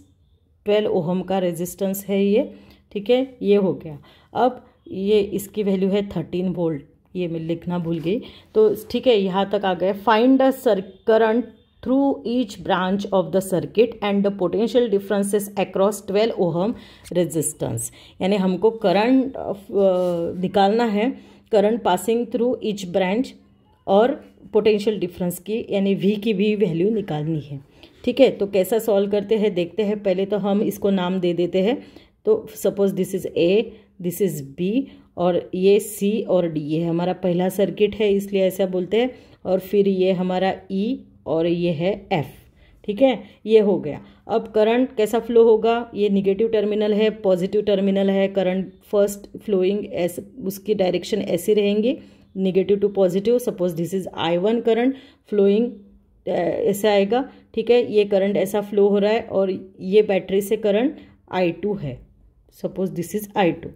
twelve ohm का रेजिस्टेंस है ये ठीक है ये हो गया अब ये इसकी वैल्यू है थर्टीन वोल्ट ये मैं लिखना भूल गई तो ठीक है यहाँ तक आ गए find a sir current through each branch of the circuit and the potential differences across 12 ohm resistance यानी हमको करंट uh, निकालना है current passing through each branch और पोटेंशियल डिफरेंस की यानी वी की भी वैल्यू निकालनी है ठीक है तो कैसा सॉल्व करते हैं देखते हैं पहले तो हम इसको नाम दे देते हैं तो suppose this is A this is B और ये सी और डी ये हमारा पहला सर्किट है इसलिए ऐसा बोलते हैं और फिर ये हमारा ई e, और ये है एफ़ ठीक है ये हो गया अब करंट कैसा फ्लो होगा ये निगेटिव टर्मिनल है पॉजिटिव टर्मिनल है करंट फर्स्ट फ्लोइंग ऐसे उसकी डायरेक्शन ऐसी रहेंगी negative to positive suppose this is I one current flowing ऐसा आएगा ठीक है ये करंट ऐसा फ्लो हो रहा है और ये बैटरी से करंट आई टू है suppose this is I two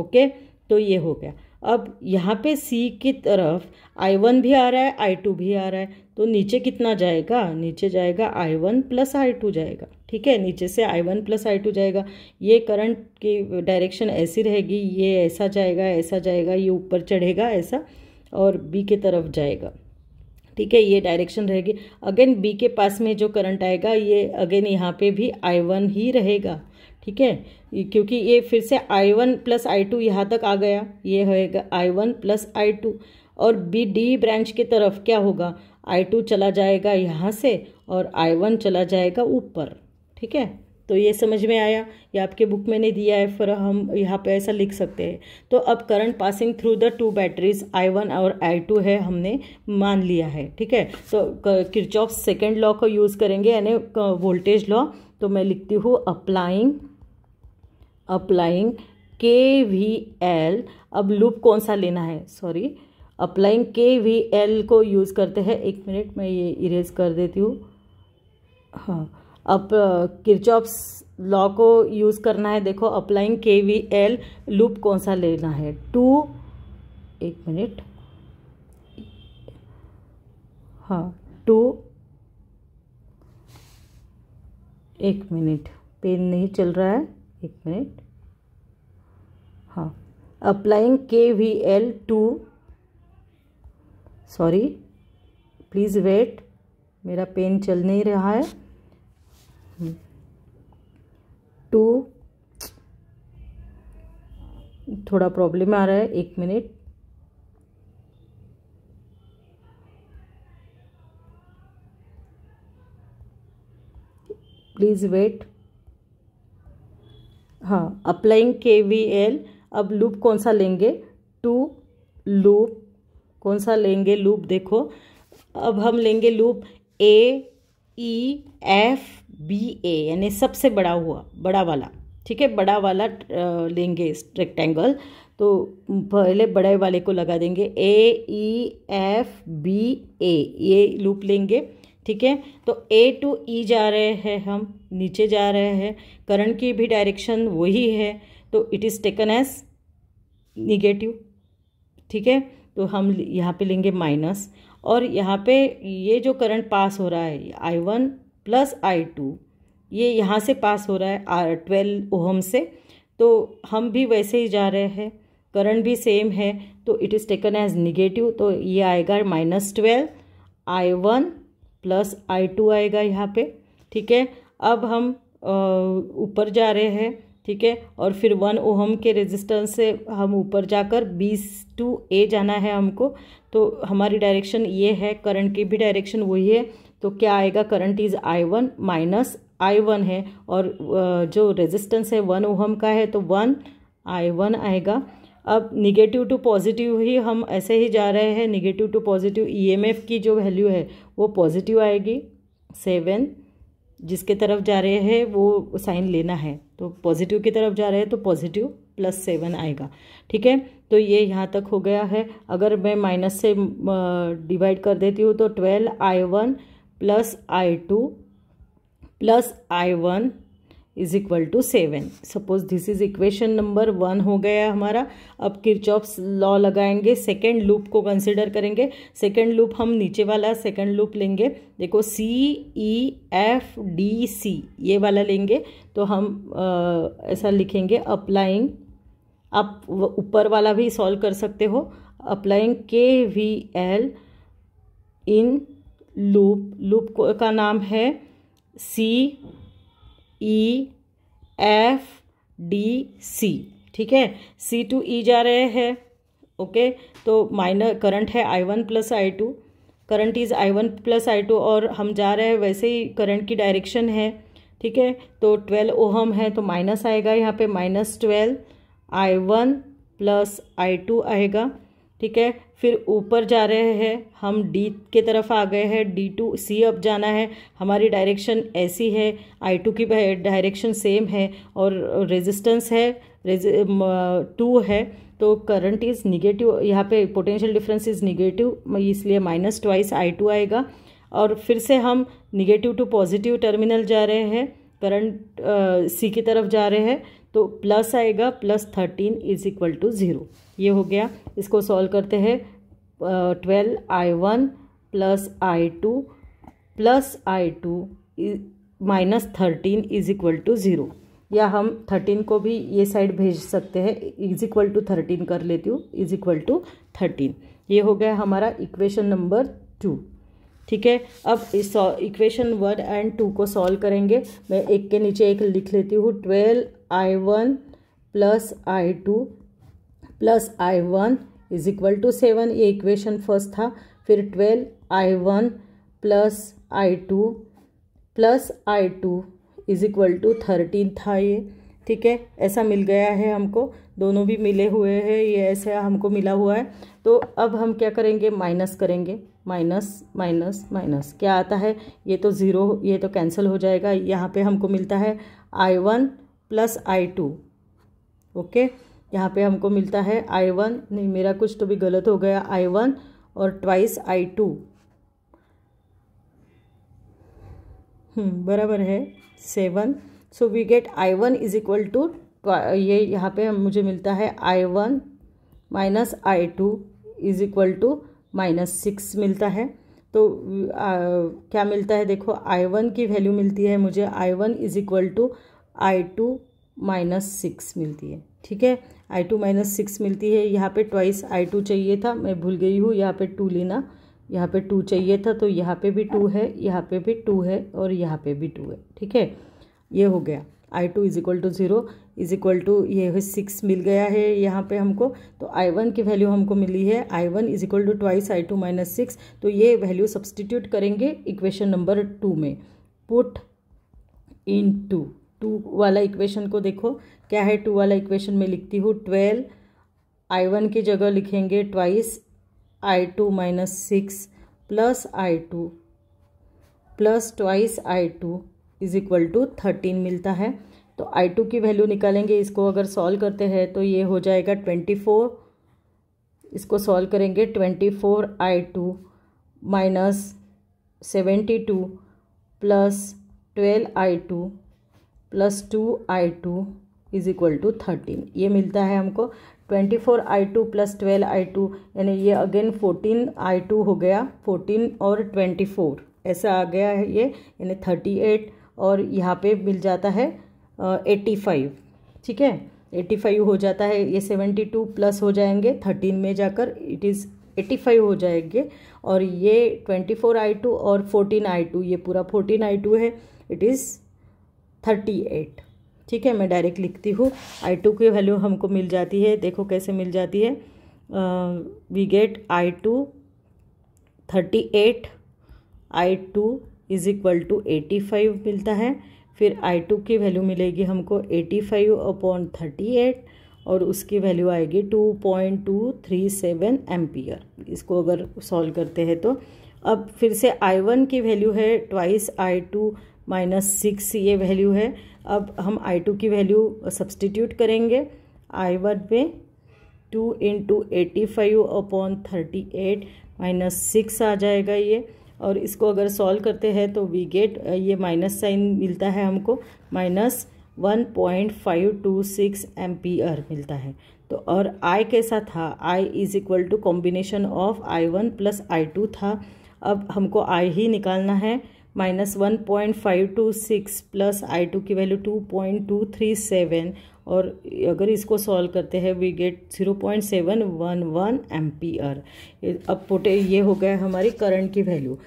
okay तो ये हो गया अब यहाँ पे सी की तरफ आई वन भी आ रहा है आई टू भी आ रहा है तो नीचे कितना जाएगा नीचे जाएगा I one plus I two जाएगा ठीक है नीचे से I one plus I two जाएगा ये करंट की डायरेक्शन ऐसी रहेगी ये ऐसा जाएगा ऐसा जाएगा ये ऊपर चढ़ेगा ऐसा और बी के तरफ जाएगा ठीक है ये डायरेक्शन रहेगी अगेन बी के पास में जो करंट आएगा ये अगेन यहाँ पे भी आई वन ही रहेगा ठीक है क्योंकि ये फिर से I one plus I two यहाँ तक आ गया ये होएगा I one plus I two और बी डी ब्रांच की तरफ क्या होगा आई टू चला जाएगा यहाँ से और आई वन चला जाएगा ऊपर ठीक है तो ये समझ में आया ये आपके बुक में नहीं दिया है फिर हम यहाँ पे ऐसा लिख सकते हैं तो अब current passing through the two batteries I one और आई टू है हमने मान लिया है ठीक है तो किरचॉफ सेकेंड लॉ को यूज़ करेंगे यानी वोल्टेज लॉ तो मैं लिखती हूँ applying applying K V L अब लूप कौन सा लेना है sorry applying K V L को यूज़ करते हैं एक मिनट मैं ये इरेज कर देती हूँ हाँ अब किरचॉप्स लॉ को यूज़ करना है देखो applying K V L loop कौन सा लेना है टू एक मिनट हाँ टू एक मिनट पेन नहीं चल रहा है एक मिनट हाँ applying K V L two sorry please wait मेरा पेन चल नहीं रहा है टू हम्म। थोड़ा प्रॉब्लम आ रहा है एक मिनट प्लीज़ वेट हाँ अप्लाइंग के वी एल अब लूप कौन सा लेंगे टू लूप कौन सा लेंगे लूप देखो अब हम लेंगे loop A E F B A यानी सबसे बड़ा हुआ बड़ा वाला ठीक है बड़ा वाला लेंगे रेक्टेंगल तो पहले बड़े वाले को लगा देंगे ए ई एफ बी ए ये लूप लेंगे ठीक है तो ए टू ई जा रहे हैं हम नीचे जा रहे हैं करंट की भी डायरेक्शन वही है तो it is taken as negative ठीक है तो हम यहाँ पे लेंगे माइनस और यहाँ पे ये जो करंट पास हो रहा है I one plus I two ये यहाँ से पास हो रहा है आर ट्वेल्व ओहम से तो हम भी वैसे ही जा रहे हैं करंट भी सेम है तो it is taken as negative तो ये आएगा minus twelve I one plus I two आएगा यहाँ पे ठीक है अब हम ऊपर जा रहे हैं ठीक है और फिर वन ओहम के रेजिस्टेंस से हम ऊपर जाकर बीस टू ए जाना है हमको तो हमारी डायरेक्शन ये है करंट की भी डायरेक्शन वही है तो क्या आएगा current is I one minus I one है और जो रेजिस्टेंस है वन ओहम का है तो वन आई वन आएगा अब निगेटिव टू पॉजिटिव ही हम ऐसे ही जा रहे हैं निगेटिव टू पॉजिटिव ई की जो वैल्यू है वो पॉजिटिव आएगी सेवन जिसके तरफ जा रहे हैं वो साइन लेना है तो पॉजिटिव की तरफ जा रहे हैं तो पॉजिटिव प्लस सेवन आएगा ठीक है तो ये यहाँ तक हो गया है अगर मैं माइनस से डिवाइड कर देती हूँ तो twelve I one plus I two plus I one is equal to seven suppose this is equation number one हो गया हमारा अब किरचॉप्स लॉ लगाएंगे सेकेंड लूप को कंसिडर करेंगे सेकेंड लूप हम नीचे वाला सेकेंड लूप लेंगे देखो सी ई एफ डी सी ये वाला लेंगे तो हम आ, ऐसा लिखेंगे अप्लाइंग आप ऊपर वाला भी सॉल्व कर सकते हो applying K V L in loop loop का नाम है सी ई एफ डी सी ठीक है सी टू ई जा रहे हैं ओके तो माइनर करंट है I one plus I two current is I one plus I two और हम जा रहे हैं वैसे ही करंट की डायरेक्शन है ठीक है तो ट्वेल्व ओहम है तो माइनस आएगा यहाँ पे minus twelve I one plus I two आएगा ठीक है फिर ऊपर जा रहे हैं हम डी के तरफ आ गए हैं डी टू सी अप जाना है हमारी डायरेक्शन ऐसी है आई टू की डायरेक्शन सेम है और रेजिस्टेंस है टू है तो करंट इज़ निगेटिव यहाँ पे पोटेंशियल डिफरेंस इज़ निगेटिव इसलिए माइनस ट्वाइस आई टू आएगा और फिर से हम निगेटिव टू पॉजिटिव टर्मिनल जा रहे हैं करंट सी की तरफ जा रहे हैं तो प्लस आएगा plus thirteen is equal to zero ये हो गया इसको सॉल्व करते हैं twelve I one plus I two plus I two minus thirteen is equal to zero या हम थर्टीन को भी ये साइड भेज सकते हैं इज इक्वल टू थर्टीन कर लेती हूँ इज इक्वल टू थर्टीन ये हो गया हमारा इक्वेशन नंबर टू ठीक है अब इस इक्वेशन वन एंड टू को सॉल्व करेंगे मैं एक के नीचे एक लिख लेती हूँ twelve I one plus I two plus I one is equal to seven ये इक्वेशन फर्स्ट था फिर twelve I one plus I two plus I two is equal to thirteen था ये ठीक है ऐसा मिल गया है हमको दोनों भी मिले हुए हैं ये ऐसा हमको मिला हुआ है तो अब हम क्या करेंगे माइनस करेंगे माइनस माइनस माइनस क्या आता है ये तो ज़ीरो ये तो कैंसिल हो जाएगा यहाँ पे हमको मिलता है I one plus I two okay यहाँ पे हमको मिलता है आई वन नहीं मेरा कुछ तो भी गलत हो गया आई वन और ट्वाइस आई टू हम्म, बराबर है seven so we get I one is equal to ये यहाँ पे मुझे मिलता है I one minus I two is equal to minus six मिलता है तो आ, क्या मिलता है देखो आई वन की वैल्यू मिलती है मुझे I one is equal to I two minus six मिलती है ठीक है आई टू माइनस सिक्स मिलती है यहाँ पे ट्वाइस आई टू चाहिए था मैं भूल गई हूँ यहाँ पे टू लेना यहाँ पे टू चाहिए था तो यहाँ पे भी टू है यहाँ पे भी टू है और यहाँ पे भी टू है ठीक है ये हो गया I two is equal to zero is equal to ये सिक्स मिल गया है यहाँ पे हमको तो आई वन की वैल्यू हमको मिली है I one is equal to twice I two minus six तो ये वैल्यू सब्सटीट्यूट करेंगे इक्वेशन नंबर टू में पुट इन टू टू वाला इक्वेशन को देखो क्या है टू वाला इक्वेशन में लिखती हूँ ट्वेल्व आई वन की जगह लिखेंगे twice I two minus six plus I two plus twice I two is equal to thirteen मिलता है तो आई टू की वैल्यू निकालेंगे इसको अगर सॉल्व करते हैं तो ये हो जाएगा ट्वेंटी फोर इसको सॉल्व करेंगे twenty four I two minus seventy two plus twelve I two plus two I two is equal to thirteen ये मिलता है हमको twenty four I two plus twelve I two यानी ये अगेन फोर्टीन आई टू हो गया fourteen और twenty four ऐसा आ गया है ये यानी थर्टी एट और यहाँ पे मिल जाता है एट्टी फाइव ठीक है एट्टी फाइव हो जाता है ये सेवेंटी टू प्लस हो जाएंगे थर्टीन में जाकर इट इज़ एट्टी फाइव हो जाएंगे और ये ट्वेंटी फोर आई टू और फोर्टीन आई टू ये पूरा फोर्टीन आई टू है इट इज़ थर्टी एट ठीक है मैं डायरेक्ट लिखती हूँ आई टू की वैल्यू हमको मिल जाती है देखो कैसे मिल जाती है we get I two thirty eight I two is equal to eighty five मिलता है फिर आई टू की वैल्यू मिलेगी हमको eighty five upon thirty eight और उसकी वैल्यू आएगी two point two three seven ampere इसको अगर सॉल्व करते हैं तो अब फिर से आई वन की वैल्यू है twice I two minus six ये वैल्यू है अब हम आई टू की वैल्यू सब्सटीट्यूट uh, करेंगे आई वन में two into eighty five upon thirty eight minus six आ जाएगा ये और इसको अगर सॉल्व करते हैं तो वी गेट uh, ये माइनस साइन मिलता है हमको minus one point five two six R मिलता है तो और आई कैसा था I is equal to combination of I one plus I two था अब हमको आई ही निकालना है minus one point five two six plus I two की value two point two three seven और अगर इसको सॉल्व करते हैं we get zero point seven one one M अब पोटे ये हो गया हमारी करंट की वैल्यू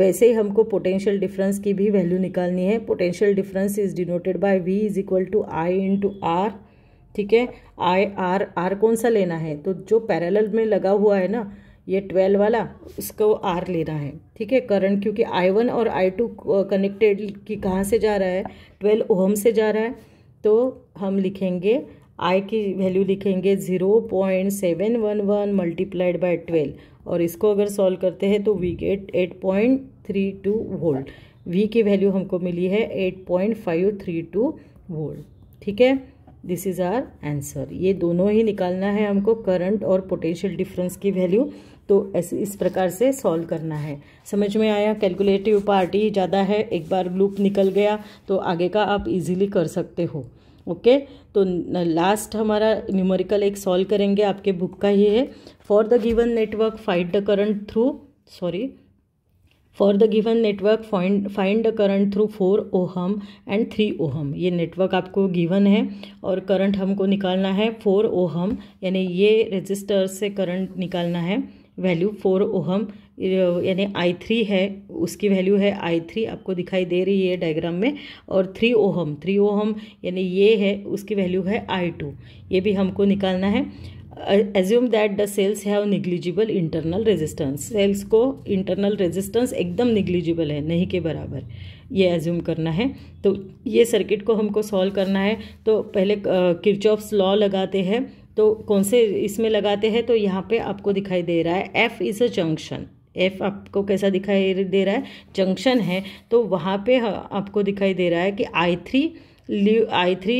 वैसे ही हमको पोटेंशियल डिफरेंस की भी वैल्यू निकालनी है potential difference is denoted by V is equal to I into R ठीक है आई आर आर कौन सा लेना है तो जो पैरेलल में लगा हुआ है ना ये ट्वेल्व वाला उसको आर लेना है ठीक है करंट क्योंकि आई वन और आई टू कनेक्टेड की कहाँ से जा रहा है ट्वेल्व ओहम से जा रहा है तो हम लिखेंगे आई की वैल्यू लिखेंगे zero point seven one one multiplied by twelve और इसको अगर सॉल्व करते हैं तो we get eight point three two volt V की वैल्यू हमको मिली है eight point five three two volt ठीक है दिस इज़ आर आंसर ये दोनों ही निकालना है हमको करंट और पोटेंशियल डिफरेंस की वैल्यू तो ऐसे इस प्रकार से सॉल्व करना है समझ में आया कैलकुलेटिव पार्ट ही ज़्यादा है एक बार लूप निकल गया तो आगे का आप इजीली कर सकते हो ओके तो लास्ट हमारा न्यूमेरिकल एक सॉल्व करेंगे आपके बुक का ये है for the given network fight the current through sorry for the given network find find the current through four ohm and three ohm ये नेटवर्क आपको गिवन है और करंट हमको निकालना है फोर ओहम यानी ये रजिस्टर से करंट निकालना है वैल्यू फोर ओहम यानी आई थ्री है उसकी वैल्यू है आई थ्री आपको दिखाई दे रही है डायग्राम में और थ्री ओहम थ्री ओहम यानी ये है उसकी वैल्यू है आई टू ये भी हमको निकालना है assume that the cells have negligible internal resistance cells को इंटरनल रेजिस्टेंस एकदम निग्लिजिबल है नहीं के बराबर ये एज्यूम करना है तो ये सर्किट को हमको सॉल्व करना है तो पहले किरचॉफ्स लॉ लगाते हैं तो कौन से इसमें लगाते हैं तो यहाँ पे आपको दिखाई दे रहा है F is a junction F आपको कैसा दिखाई दे रहा है जंक्शन है तो वहाँ पे आपको दिखाई दे रहा है कि आई थ्री आई थ्री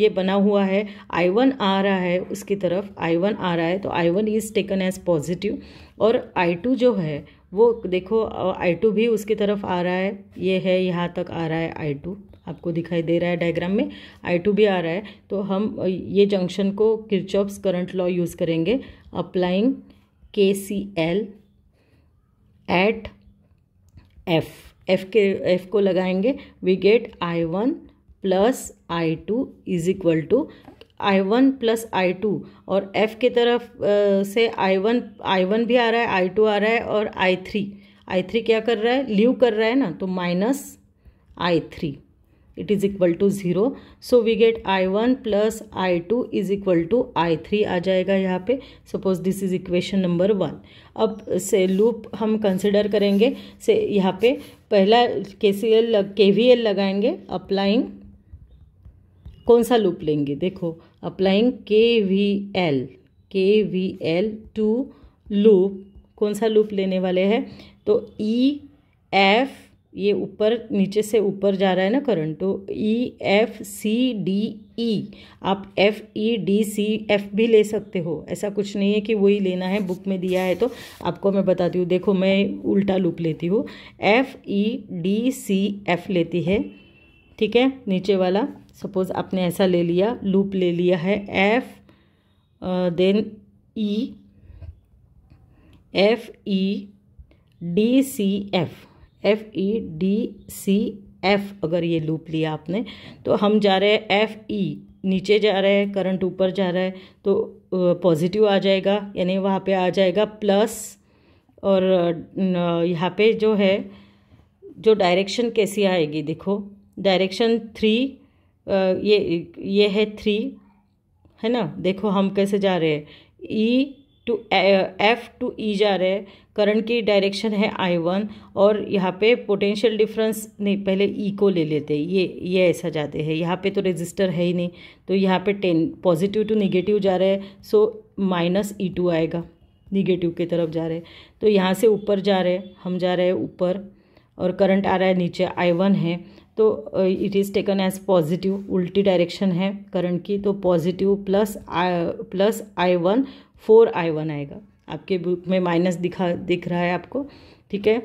ये बना हुआ है आई वन आ रहा है उसकी तरफ आई वन आ रहा है तो I one is taken as positive और आई टू जो है वो देखो आई टू भी उसकी तरफ आ रहा है ये है यहाँ तक आ रहा है आई टू आपको दिखाई दे रहा है डायग्राम में आई टू भी आ रहा है तो हम ये जंक्शन को किरचॉप्स करंट लॉ यूज़ करेंगे applying K C L at F F के एफ को लगाएंगे we get I one plus I two is equal to I one plus I two और एफ के तरफ से आई वन आई वन भी आ रहा है आई टू आ रहा है और आई थ्री आई थ्री क्या कर रहा है लीव कर रहा है ना तो minus I three it is equal to zero so we get I one plus I two is equal to I three आ जाएगा यहाँ पे suppose this is equation number one अब से लूप हम कंसिडर करेंगे से यहाँ पे पहला K C L K V L लगाएंगे अप्लाइंग कौन सा लूप लेंगे देखो applying K V L K V L to loop कौन सा लूप लेने वाले हैं तो ई e एफ ये ऊपर नीचे से ऊपर जा रहा है ना करंट तो E F C D E आप F E D C F भी ले सकते हो ऐसा कुछ नहीं है कि वही लेना है बुक में दिया है तो आपको मैं बताती हूँ देखो मैं उल्टा लूप लेती हूँ F E D C F लेती है ठीक है नीचे वाला सपोज़ आपने ऐसा ले लिया लूप ले लिया है F then E F E D C F F E D C F अगर ये लूप लिया आपने तो हम जा रहे हैं एफ ई e, नीचे जा रहे हैं करंट ऊपर जा रहा है तो पॉजिटिव आ जाएगा यानी वहाँ पे आ जाएगा प्लस और यहाँ पे जो है जो डायरेक्शन कैसी आएगी देखो डायरेक्शन थ्री ये ये है थ्री है ना देखो हम कैसे जा रहे हैं E to F to E जा रहे हैं करंट की डायरेक्शन है आई वन और यहाँ पे पोटेंशियल डिफरेंस नहीं पहले ई e को ले लेते ये ये ऐसा जाते हैं यहाँ पे तो रेजिस्टर है ही नहीं तो यहाँ पे टेन पॉजिटिव टू निगेटिव जा रहा है सो माइनस ई टू आएगा निगेटिव के तरफ जा रहे तो यहाँ से ऊपर जा रहे हम जा रहे हैं ऊपर और करंट आ रहा है नीचे आई वन है तो it is taken as positive उल्टी डायरेक्शन है करंट की तो positive plus plus I one four I one आएगा आपके बुक में माइनस दिखा दिख रहा है आपको ठीक है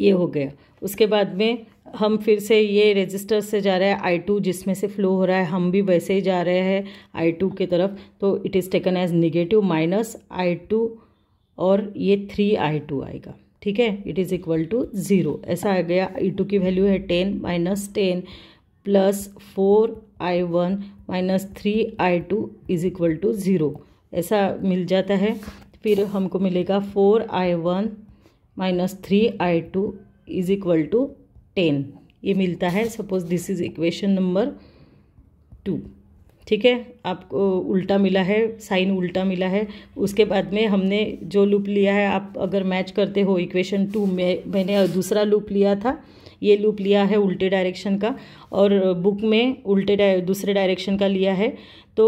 ये हो गया उसके बाद में हम फिर से ये रजिस्टर से जा रहे हैं आई टू जिसमें से फ्लो हो रहा है हम भी वैसे ही जा रहे हैं आई टू की तरफ तो it is taken as negative minus I two और ये थ्री आई टू आएगा ठीक है it is equal to zero ऐसा आ गया आई टू की वैल्यू है ten minus ten plus four I one minus three I two is equal to zero ऐसा मिल जाता है फिर हमको मिलेगा four I one minus three I two is equal to ten ये मिलता है suppose this is equation number two ठीक है आपको उल्टा मिला है साइन उल्टा मिला है उसके बाद में हमने जो लूप लिया है आप अगर मैच करते हो इक्वेशन टू में मैंने दूसरा लूप लिया था ये लूप लिया है उल्टे डायरेक्शन का और बुक में उल्टे दूसरे डायरेक्शन का लिया है तो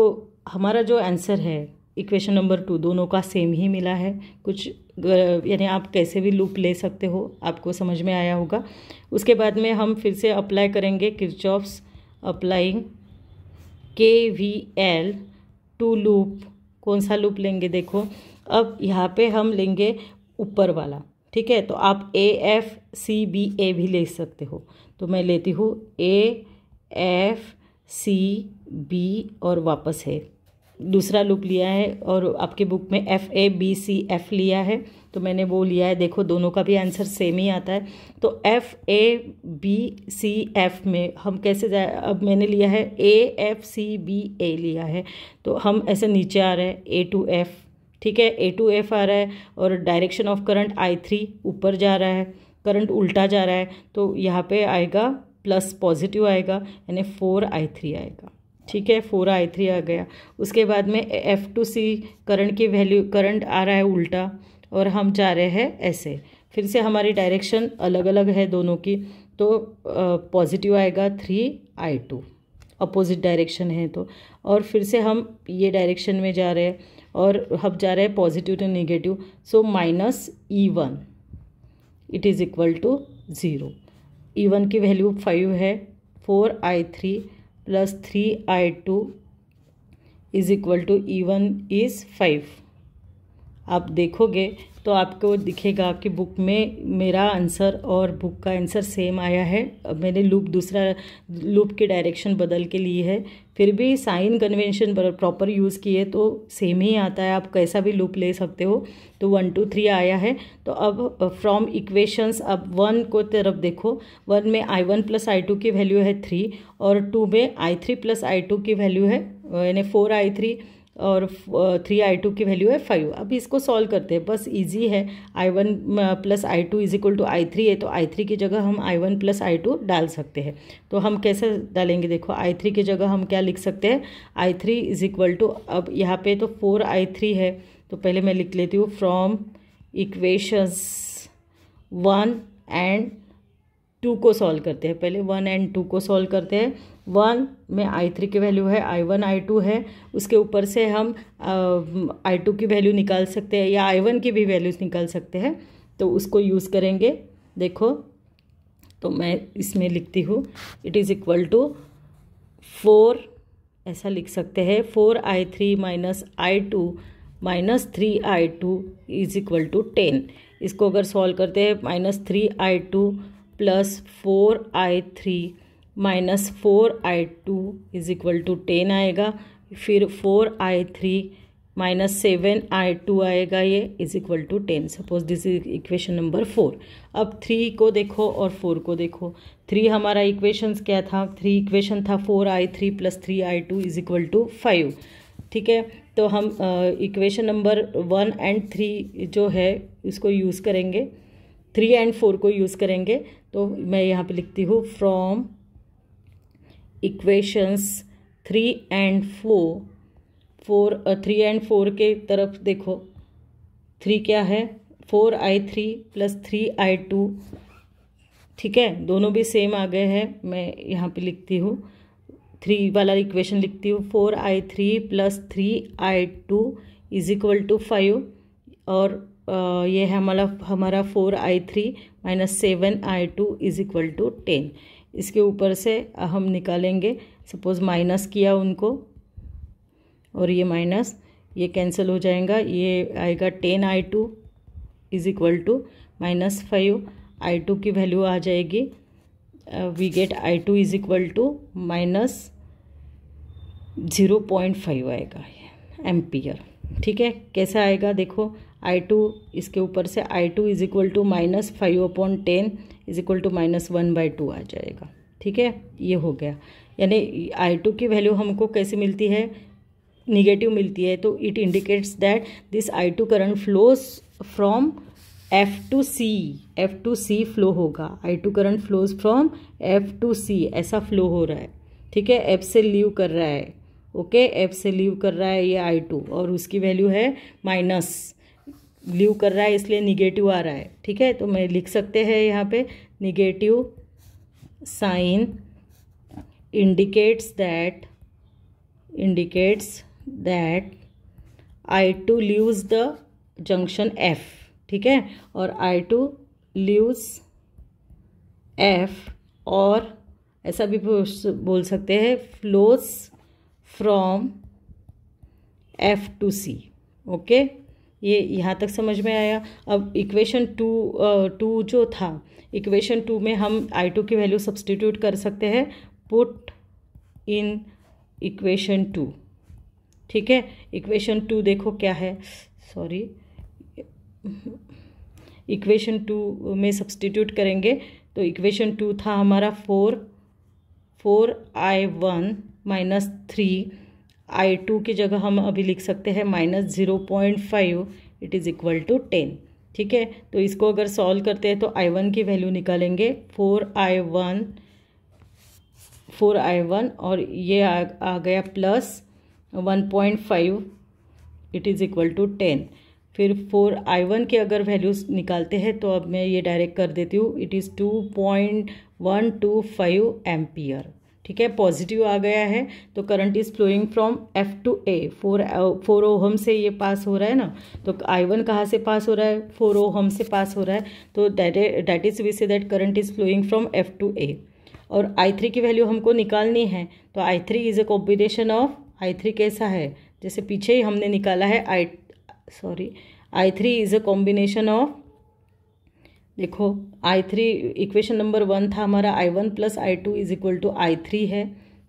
हमारा जो आंसर है इक्वेशन नंबर टू दोनों का सेम ही मिला है कुछ यानी आप कैसे भी लूप ले सकते हो आपको समझ में आया होगा उसके बाद में हम फिर से अप्लाई करेंगे Kirchhoff's applying K V L to loop कौन सा लूप लेंगे देखो अब यहाँ पे हम लेंगे ऊपर वाला ठीक है तो आप ए एफ सी बी ए भी ले सकते हो तो मैं लेती हूँ ए एफ सी बी और वापस है दूसरा लुक लिया है और आपके बुक में F A B C F लिया है तो मैंने वो लिया है देखो दोनों का भी आंसर सेम ही आता है तो F A B C F में हम कैसे जाए अब मैंने लिया है ए एफ़ सी बी ए लिया है तो हम ऐसे नीचे आ रहे हैं ए टू एफ़ ठीक है ए टू एफ़ आ रहा है और direction of current I three ऊपर जा रहा है करंट उल्टा जा रहा है तो यहाँ पे आएगा प्लस पॉजिटिव आएगा यानी फोर आई थ्री आएगा ठीक है फोर आई थ्री आ गया उसके बाद में एफ टू सी करंट की वैल्यू करंट आ रहा है उल्टा और हम जा रहे हैं ऐसे फिर से हमारी डायरेक्शन अलग अलग है दोनों की तो पॉजिटिव आएगा three I two opposite direction है तो और फिर से हम ये डायरेक्शन में जा रहे हैं और हम जा रहे हैं positive to negative so minus E one it is equal to zero E one की वैल्यू फाइव है four I three plus three I two is equal to E one is five आप देखोगे तो आपको दिखेगा कि बुक में मेरा आंसर और बुक का आंसर सेम आया है अब मैंने लूप दूसरा लूप की डायरेक्शन बदल के लिए है फिर भी साइन कन्वेंशन प्रॉपर यूज़ किए तो सेम ही आता है आप कैसा भी लूप ले सकते हो तो वन टू थ्री आया है तो अब फ्रॉम uh, इक्वेशंस अब वन को तरफ देखो वन में I one plus I two की वैल्यू है थ्री और टू में I three plus I two की वैल्यू है यानी फोर आई थ्री और थ्री आई टू की वैल्यू है फाइव अब इसको सॉल्व करते हैं बस इजी है I one plus I two is equal to I three है तो आई थ्री की जगह हम I one plus I two डाल सकते हैं तो हम कैसे डालेंगे देखो आई थ्री की जगह हम क्या लिख सकते हैं I three is equal to अब यहाँ पे तो फोर आई थ्री है तो पहले मैं लिख लेती हूँ from equations one and two को सॉल्व करते हैं पहले वन एंड टू को सॉल्व करते हैं वन में आई थ्री की वैल्यू है आई वन आई टू है उसके ऊपर से हम आई टू की वैल्यू निकाल सकते हैं या आई वन की भी वैल्यूज निकाल सकते हैं तो उसको यूज़ करेंगे देखो तो मैं इसमें लिखती हूँ it is equal to four ऐसा लिख सकते हैं four I three minus I two minus three I two is equal to ten इसको अगर सॉल्व करते हैं minus three I two plus four I three minus four I two is equal to ten आएगा फिर four I three minus seven I two आएगा ये is equal to ten suppose this is equation number four अब three को देखो और four को देखो थ्री हमारा इक्वेशन क्या था थ्री इक्वेशन था four I three plus three I two is equal to five ठीक है तो हम equation number one and three जो है इसको यूज़ करेंगे थ्री एंड फोर को यूज़ करेंगे तो मैं यहाँ पे लिखती हूँ from equations three and four four three and four के तरफ देखो थ्री क्या है four I three plus three I two ठीक है दोनों भी सेम आ गए हैं मैं यहाँ पे लिखती हूँ थ्री वाला इक्वेशन लिखती हूँ four I three plus three I two is equal to five और uh, ये है हमारा हमारा four I three minus seven I two is equal to ten इसके ऊपर से हम निकालेंगे सपोज़ माइनस किया उनको और ये माइनस ये कैंसिल हो जाएगा ये आएगा ten I two is equal to minus five I two की वैल्यू आ जाएगी we get I two is equal to minus zero point five आएगा एम्पियर ठीक है कैसा आएगा देखो आई टू इसके ऊपर से I two is equal to minus five upon ten is equal to minus one by two आ जाएगा ठीक है ये हो गया यानी आई टू की वैल्यू हमको कैसे मिलती है निगेटिव मिलती है तो it indicates that this I two current flows from F to C F to C flow होगा I two current flows from F to C ऐसा फ्लो हो रहा है ठीक है एफ से लीव कर रहा है ओके okay? एफ से लीव कर रहा है ये आई टू और उसकी वैल्यू है माइनस लीव कर रहा है इसलिए निगेटिव आ रहा है ठीक है तो मैं लिख सकते हैं यहाँ पे negative sign indicates that indicates that I two leave the junction F ठीक है और आई टू लीव्स एफ और ऐसा भी बोल सकते हैं flows from F to C okay ये यहाँ तक समझ में आया अब इक्वेशन टू टू जो था इक्वेशन टू में हम आई टू की वैल्यू सब्सटीट्यूट कर सकते हैं पुट इन इक्वेशन टू ठीक है इक्वेशन टू देखो क्या है सॉरी इक्वेशन टू में सब्सटीट्यूट करेंगे तो इक्वेशन टू था हमारा four four I one minus three I two की जगह हम अभी लिख सकते हैं minus zero point five it is equal to ten ठीक है तो इसको अगर सॉल्व करते हैं तो आई वन की वैल्यू निकालेंगे four I one four I one और ये आ, आ गया plus one point five it is equal to ten फिर फोर आई वन की अगर वैल्यूज़ निकालते हैं तो अब मैं ये डायरेक्ट कर देती हूँ it is two point one two five ampere ठीक है पॉजिटिव आ गया है तो current is flowing from F to A four four ohm से ये पास हो रहा है ना तो आई वन कहाँ से पास हो रहा है फोर ओहम से पास हो रहा है तो that is we say that current is flowing from F to A और आई थ्री की वैल्यू हमको निकालनी है तो I three is a combination of I three कैसा है जैसे पीछे ही हमने निकाला है I sorry I three is a combination of देखो I three equation number one था हमारा I one plus I two is equal to I three है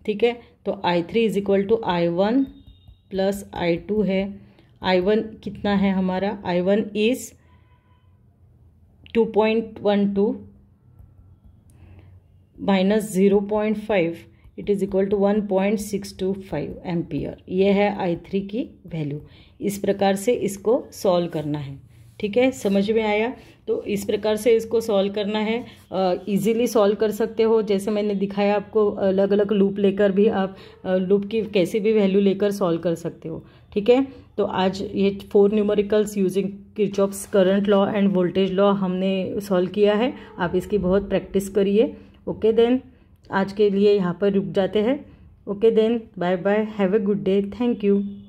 ठीक है तो I three is equal to I one plus I two है I one कितना है हमारा I one is two point one two minus zero point five it is equal to one point six two five ampere यह है आई three की value इस प्रकार से इसको सॉल्व करना है ठीक है समझ में आया तो इस प्रकार से इसको सॉल्व करना है इजीली सॉल्व कर सकते हो जैसे मैंने दिखाया आपको अलग अलग लूप लेकर भी आप लूप की कैसी भी वैल्यू लेकर सॉल्व कर सकते हो ठीक है तो आज ये four numericals using Kirchhoff's current law and voltage law हमने सॉल्व किया है आप इसकी बहुत प्रैक्टिस करिए ओके देन आज के लिए यहाँ पर रुक जाते हैं okay then bye bye have a good day thank you